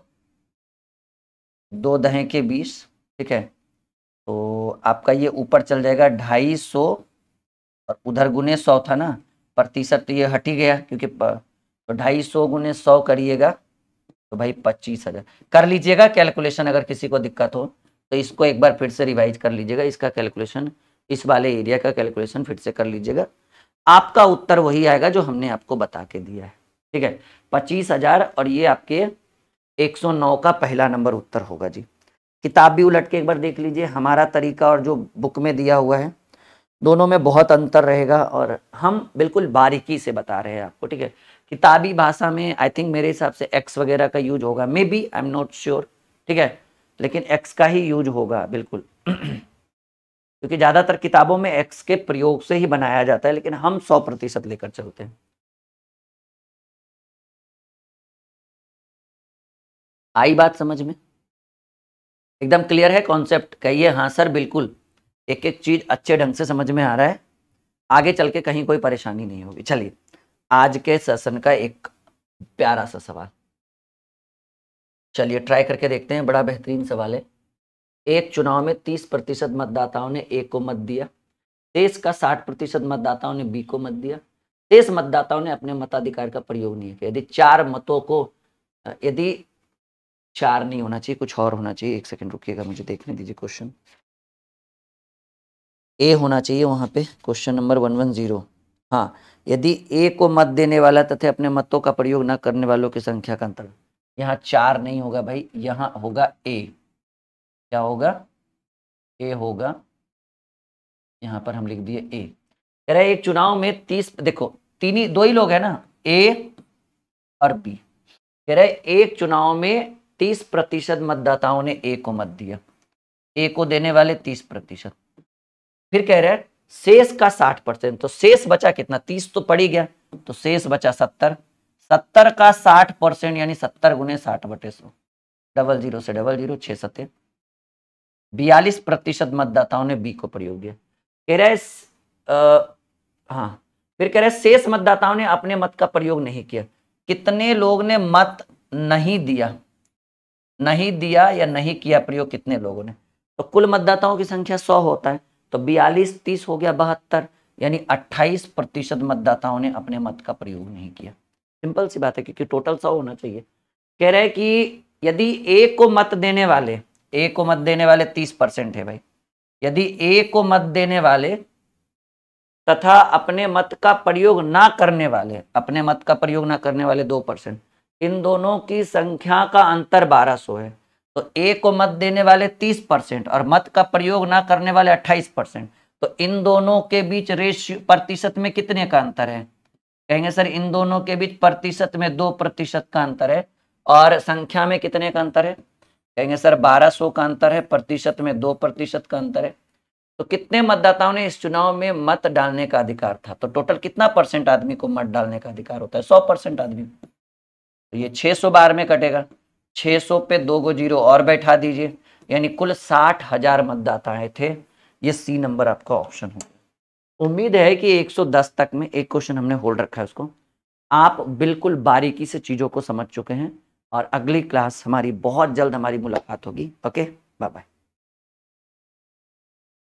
दो दहें के बीस ठीक है तो आपका ये ऊपर चल जाएगा ढाई सौ और उधर गुने सौ था ना प्रतिशत तो ये हट ही गया क्योंकि तो ढाई सौ गुने सौ करिएगा तो भाई पच्चीस हजार कर लीजिएगा कैलकुलेशन अगर किसी को दिक्कत हो तो इसको एक बार फिर से रिवाइज कर लीजिएगा इसका कैलकुलेशन इस वाले एरिया का कैलकुलेशन फिर से कर लीजिएगा आपका उत्तर वही आएगा जो हमने आपको बता के दिया है ठीक है पच्चीस हजार और ये आपके 109 का पहला नंबर उत्तर होगा जी किताब भी उलट के एक बार देख लीजिए हमारा तरीका और जो बुक में दिया हुआ है दोनों में बहुत अंतर रहेगा और हम बिल्कुल बारीकी से बता रहे हैं आपको ठीक है किताबी भाषा में आई थिंक मेरे हिसाब से एक्स वगैरह का यूज होगा may be I am not sure ठीक है लेकिन एक्स का ही यूज होगा बिल्कुल क्योंकि ज़्यादातर किताबों में एक्स के प्रयोग से ही बनाया जाता है लेकिन हम सौ प्रतिशत लेकर चलते हैं आई बात समझ में एकदम क्लियर है कॉन्सेप्ट कहिए हाँ सर बिल्कुल एक एक चीज़ अच्छे ढंग से समझ में आ रहा है आगे चल के कहीं कोई परेशानी नहीं होगी चलिए आज के सेशन का एक प्यारा सा सवाल चलिए ट्राई करके देखते हैं बड़ा बेहतरीन सवाल है एक चुनाव में तीस प्रतिशत मतदाताओं ने ए को मत दिया देश का साठ प्रतिशत मतदाताओं ने बी को मत दिया देश मतदाताओं ने अपने मताधिकार का प्रयोग नहीं किया यदि चार मतों को यदि चार नहीं होना चाहिए कुछ और होना चाहिए एक सेकंड रुकिएगा मुझे देखने दीजिए क्वेश्चन ए होना चाहिए वहां पे question number one one zero हाँ यदि ए को मत देने वाला तथा अपने मतों का प्रयोग न करने वालों की संख्या का अंतर यहाँ चार नहीं होगा भाई यहाँ होगा ए क्या होगा ए होगा यहाँ पर हम लिख दिए ए कह रहे एक चुनाव में तीस देखो तीन ही दो ही लोग हैं ना ए और बी कह रहे एक चुनाव में तीस प्रतिशत मतदाताओं ने ए को मत दिया ए को देने वाले तीस प्रतिशत फिर कह रहे हैं शेष का साठ परसेंट तो शेष बचा कितना तीस तो पड़ी गया तो शेष बचा सत्तर सत्तर का साठ परसेंट यानी सत्तर गुने साठ बटे सौ डबल जीरो से डबल जीरो छह सत्तर बयालीस प्रतिशत मतदाताओं ने बी को प्रयोग दिया कह रहे हाँ फिर कह रहे शेष मतदाताओं ने अपने मत का प्रयोग नहीं किया कितने लोग ने मत नहीं दिया नहीं दिया या नहीं किया प्रयोग कितने लोगों ने तो कुल मतदाताओं की संख्या सौ होता है तो बयालीस तीस हो गया बहत्तर यानी अट्ठाईस प्रतिशत मतदाताओं ने अपने मत का प्रयोग नहीं किया सिंपल सी बात है क्योंकि टोटल सौ होना चाहिए कह रहे कि यदि एक को मत देने वाले ए को मत देने वाले तीस परसेंट है भाई यदि ए को मत देने वाले तथा अपने मत का प्रयोग ना करने वाले अपने मत का प्रयोग ना करने वाले दो परसेंट इन दोनों की संख्या का अंतर बारह सौ है तो ए को मत देने वाले तीस परसेंट और मत का प्रयोग ना करने वाले अट्ठाईस परसेंट तो इन दोनों के बीच रेशियो प्रतिशत में कितने का अंतर है कहेंगे सर इन दोनों के बीच प्रतिशत में दो प्रतिशत का अंतर है और संख्या में कितने का अंतर है कहेंगे सर 1200 का अंतर है प्रतिशत में दो प्रतिशत का अंतर है तो कितने मतदाताओं ने इस चुनाव में मत डालने का अधिकार था तो टोटल कितना परसेंट आदमी को मत डालने का अधिकार होता है सौ परसेंट आदमी तो ये छः सौ बार में कटेगा छह सौ पे दो गो जीरो और बैठा दीजिए यानी कुल साठ हजार मतदाता आए थे ये सी नंबर आपका ऑप्शन होगा उम्मीद है कि एक तक में एक क्वेश्चन हमने होल्ड रखा है उसको आप बिल्कुल बारीकी से चीज़ों को समझ चुके हैं और अगली क्लास हमारी बहुत जल्द हमारी मुलाकात होगी ओके बाय बाय